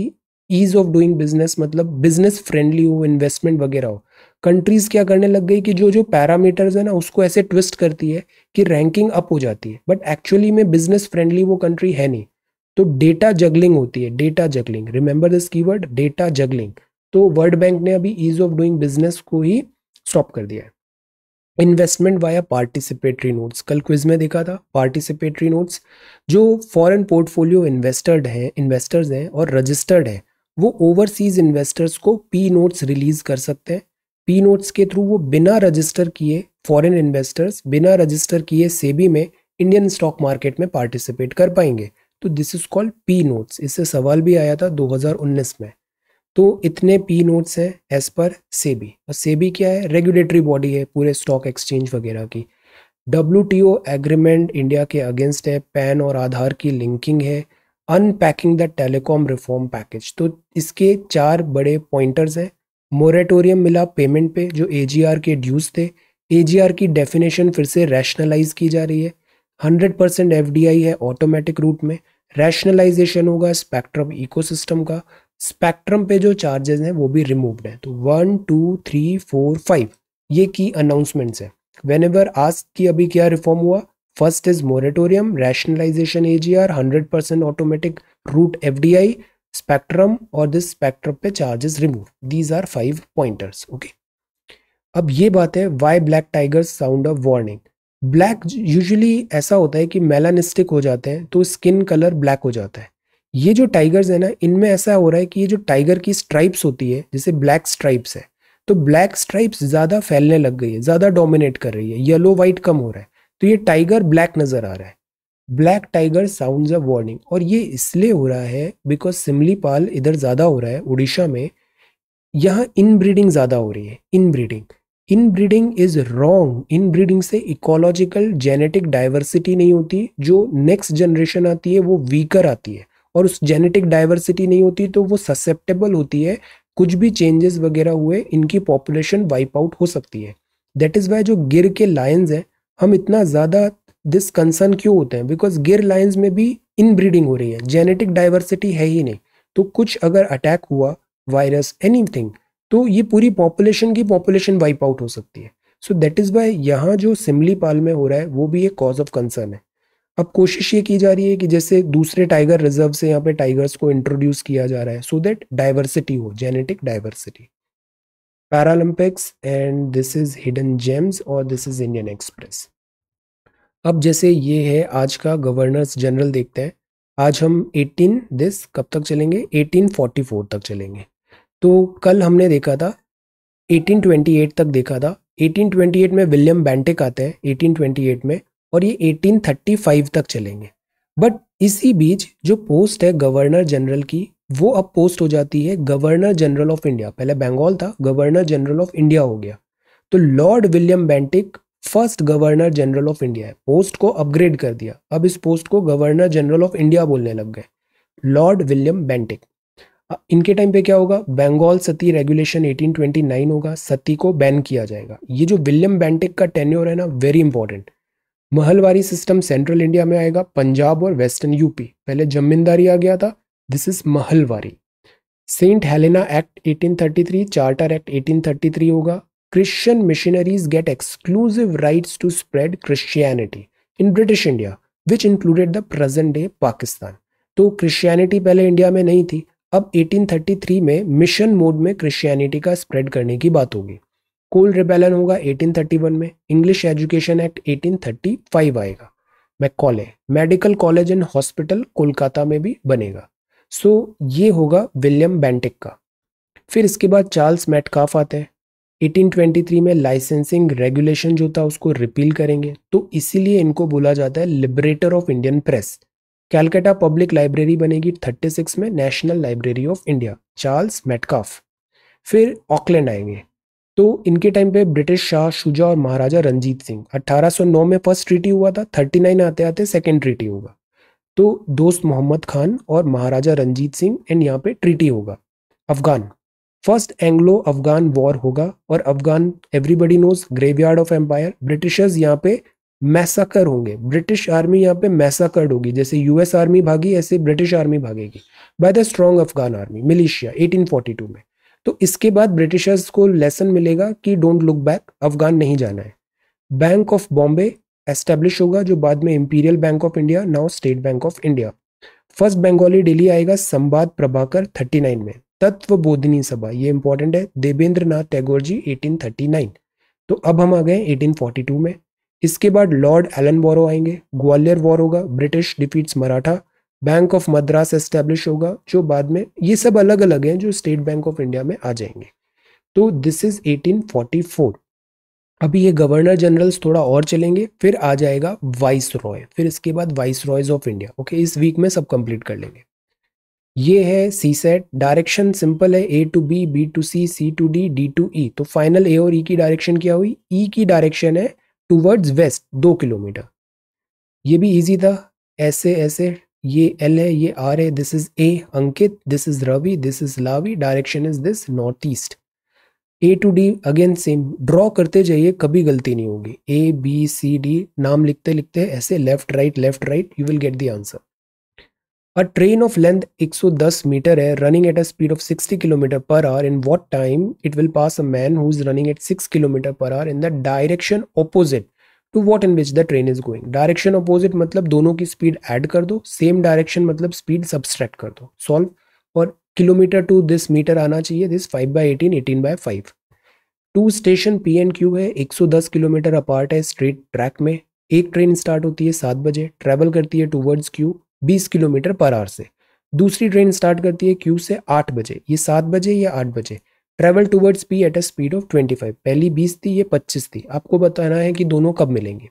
S1: ईज ऑफ डूइंग बिजनेस मतलब बिजनेस फ्रेंडली हो इन्वेस्टमेंट वगैरह हो कंट्रीज क्या करने लग गई कि जो जो पैरामीटर्स है ना उसको ऐसे ट्विस्ट करती है कि रैंकिंग अप हो जाती है बट एक्चुअली में बिजनेस फ्रेंडली वो कंट्री है नहीं तो डेटा जगलिंग होती है data juggling remember this keyword data juggling तो वर्ल्ड बैंक ने अभी ईज ऑफ डूइंग बिजनेस को ही स्टॉप कर दिया है इन्वेस्टमेंट वाया पार्टिसिपेटरी नोट्स कल क्विज में देखा था पार्टिसिपेटरी नोट्स जो फॉरेन पोर्टफोलियो इन्वेस्टर्ड हैं इन्वेस्टर्स हैं और रजिस्टर्ड हैं वो ओवरसीज इन्वेस्टर्स को पी नोट्स रिलीज कर सकते हैं पी नोट्स के थ्रू वो बिना रजिस्टर किए फॉरेन इन्वेस्टर्स बिना रजिस्टर किए सेबी में इंडियन स्टॉक मार्केट में पार्टिसिपेट कर पाएंगे तो this is called P notes इससे सवाल भी आया था 2019 में तो इतने पी नोट्स हैं एज पर सेबी और सेबी क्या है रेगुलेटरी बॉडी है पूरे स्टॉक एक्सचेंज वगैरह की डब्ल्यू एग्रीमेंट इंडिया के अगेंस्ट है पैन और आधार की लिंकिंग है unpacking the telecom reform package तो इसके चार बड़े पॉइंटर्स हैं मोरेटोरियम मिला पेमेंट पे जो ए के ड्यूज थे ए की डेफिनेशन फिर से रैशनलाइज की जा रही है हंड्रेड परसेंट एफ है ऑटोमेटिक रूट में रैशनलाइजेशन होगा स्पेक्ट्रम इकोसिस्टम का स्पेक्ट्रम पे जो चार्जेस हैं वो भी रिमूव्ड है तो one two three four five ये की अनाउंसमेंट्स है वेन एवर आज की अभी क्या रिफॉर्म हुआ first is moratorium rationalisation A G R hundred percent automatic route F D I spectrum और दिस स्पेक्ट्रम पे charges remove these are five pointers okay अब ये बात है why black tiger sound of warning black usually ऐसा होता है कि मेलानिस्टिक हो जाते हैं तो स्किन कलर ब्लैक हो जाता है ये जो टाइगर्स है ना इनमें ऐसा हो रहा है कि ये जो टाइगर की स्ट्राइप्स होती है जैसे ब्लैक स्ट्राइप्स है तो ब्लैक स्ट्राइप्स ज़्यादा फैलने लग गई है ज़्यादा डोमिनेट कर रही है येलो वाइट कम हो रहा है तो ये टाइगर ब्लैक नज़र आ रहा है black tiger sound a warning और ये इसलिए हो रहा है बिकॉज सिमली पाल इधर ज़्यादा हो रहा है उड़ीसा में यहाँ इनब्रीडिंग ज़्यादा हो रही है inbreeding inbreeding is wrong inbreeding से इकोलॉजिकल जेनेटिक डाइवर्सिटी नहीं होती जो नेक्स्ट जनरेशन आती है वो वीकर आती है और उस जेनेटिक डाइवर्सिटी नहीं होती तो वो ससेप्टेबल होती है कुछ भी चेंजेस वगैरह हुए इनकी पॉपुलेशन वाइप आउट हो सकती है दैट इज़ वाई जो गिर के लायंस हैं हम इतना ज़्यादा दिस कंसर्न क्यों होते हैं बिकॉज गिर लायंस में भी इनब्रीडिंग हो रही है जेनेटिक डाइवर्सिटी है ही नहीं तो कुछ अगर अटैक हुआ वायरस एनी तो ये पूरी पॉपुलेशन की पॉपुलेशन वाइप आउट हो सकती है सो दैट इज़ वाई यहाँ जो सिमली पाल में हो रहा है वो भी एक कॉज ऑफ कंसर्न है अब कोशिश ये की जा रही है कि जैसे दूसरे टाइगर रिजर्व से यहाँ पे टाइगर्स को इंट्रोड्यूस किया जा रहा है सो दैट डाइवर्सिटी हो genetic diversity Paralympics and this is hidden gems और दिस इज इंडियन एक्सप्रेस अब जैसे ये है आज का गवर्नर्स जनरल देखते हैं आज हम 18 दिस कब तक चलेंगे 1844 तक चलेंगे तो कल हमने देखा था 1828 तक देखा था 1828 में विलियम बैंटिक आते हैं 1828 में और ये 1835 तक चलेंगे बट इसी बीच जो पोस्ट है गवर्नर जनरल की वो अब पोस्ट हो जाती है गवर्नर जनरल ऑफ इंडिया पहले बंगाल था गवर्नर जनरल ऑफ इंडिया हो गया तो Lord William Bentinck first governor general of India है पोस्ट को अपग्रेड कर दिया अब इस पोस्ट को गवर्नर जनरल ऑफ इंडिया बोलने लग गए लॉर्ड विलियम बेंटिक इनके टाइम पे क्या होगा बंगाल सती रेगुलेशन 1829 होगा सती को बैन किया जाएगा ये जो विलियम बेंटिक का टेन्योर है ना very important Mahalwari system central India में आएगा पंजाब और वेस्टर्न यूपी पहले जमींदारी आ गया था this is Mahalwari Saint Helena act 1833 charter act 1833 होगा Christian missionaries get exclusive rights to spread Christianity in British India which included the present day Pakistan तो क्रिश्चियनिटी पहले इंडिया में नहीं थी अब 1833 में मिशन मोड में क्रिश्चियनिटी का स्प्रेड करने की बात होगी कोल रिबेलन होगा 1831 में इंग्लिश एजुकेशन एक्ट 1835 आएगा Macaulay medical college and hospital Kolkata में भी बनेगा सो so, ये होगा विलियम बेंटिक का फिर इसके बाद चार्ल्स मेटकाफ आते हैं 1823 में लाइसेंसिंग रेगुलेशन जो था उसको रिपील करेंगे तो इसीलिए इनको बोला जाता है liberator of Indian press Calcutta public library बनेगी 36 में national library of India Charles Metcalfe फिर ऑकलैंड आएंगे तो इनके टाइम पे ब्रिटिश शाह शुजा और महाराजा रंजीत सिंह 1809 में फर्स्ट ट्रीटी हुआ था 39 आते आते सेकेंड ट्रीटी होगा तो दोस्त मोहम्मद खान और महाराजा रंजीत सिंह एंड यहाँ पे ट्रीटी होगा Afghan first Anglo Afghan war होगा और Afghan everybody knows graveyard of empire Britishers यहाँ पे मैसाकर होंगे ब्रिटिश आर्मी यहाँ पे मैसाकर्ड होगी जैसे यूएस आर्मी भागी ऐसे ब्रिटिश आर्मी भागेगी by the strong Afghan army militia 1842 में तो इसके बाद ब्रिटिशर्स को लेसन मिलेगा कि डोंट लुक बैक अफगान नहीं जाना है बैंक ऑफ बॉम्बे एस्टेब्लिश होगा जो बाद में Imperial Bank of India now State Bank of India first Bengali daily आएगा संवाद प्रभाकर 39 में तत्व बोधनी सभा ये इंपॉर्टेंट है देवेंद्र नाथ टैगोर जी एटीन तो अब हम आ गए एटीन में इसके बाद लॉर्ड एलन वॉरो आएंगे ग्वालियर वॉर होगा British defeats Maratha Bank of Madras establish होगा जो बाद में ये सब अलग अलग हैं जो स्टेट बैंक ऑफ इंडिया में आ जाएंगे तो दिस इज 1844 अभी ये गवर्नर जनरल्स थोड़ा और चलेंगे फिर आ जाएगा वाइस रॉय फिर इसके बाद viceroys of India okay इस वीक में सब कंप्लीट कर लेंगे ये है सी सेट डायरेक्शन सिंपल है A to B B to C C to D D to E तो फाइनल ए और ई e की डायरेक्शन क्या हुई ई e की डायरेक्शन है टूवर्ड्स वेस्ट दो किलोमीटर ये भी इजी था ऐसे ऐसे ये एल है ये आर है this is A Ankit this is Ravi this is Lavi direction is this north east A to D again same draw करते जाइए कभी गलती नहीं होगी ए बी सी डी नाम लिखते लिखते ऐसे left right left right you will get the answer a train of length 110 metre है running at a speed of 60 kilometre per hour in what time it will pass a man who is running at 6 kilometre per hour in the direction opposite to what in which the train is going direction opposite मतलब दोनों की स्पीड एड कर दो सेम डायरेक्शन मतलब स्पीड सब्सट्रैक्ट कर दो सॉल्व और किलोमीटर टू दिस मीटर आना चाहिए this five by eighteen eighteen by five two station P and Q है एक सौ दस किलोमीटर अपार्ट है स्ट्रेट ट्रैक में एक ट्रेन स्टार्ट होती है सात बजे ट्रेवल करती है टूवर्ड्स क्यू बीस किलोमीटर पर आवर से दूसरी ट्रेन स्टार्ट करती है क्यू से आठ बजे ये सात बजे या आठ बजे travel towards P at a speed of twenty five पहली बीस थी ये पच्चीस थी आपको बताना है कि दोनों कब मिलेंगे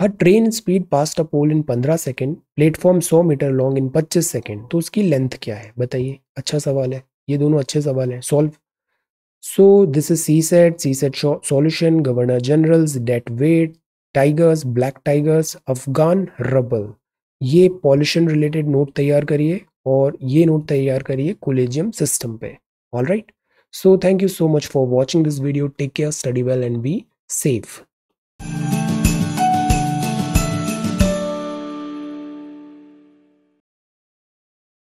S1: हर train speed past a pole in पंद्रह सेकेंड प्लेटफॉर्म सौ मीटर लॉन्ग इन पच्चीस सेकेंड तो उसकी लेंथ क्या है बताइए अच्छा सवाल है ये दोनों अच्छे सवाल हैं solve so this is C set C set solution governor generals debt weight tigers black tigers Afghan rubble ये पॉल्यूशन रिलेटेड नोट तैयार करिए और ये नोट तैयार करिए कोलेजियम सिस्टम पे all right right? So thank you so much for watching this video. Take care, study well and be safe.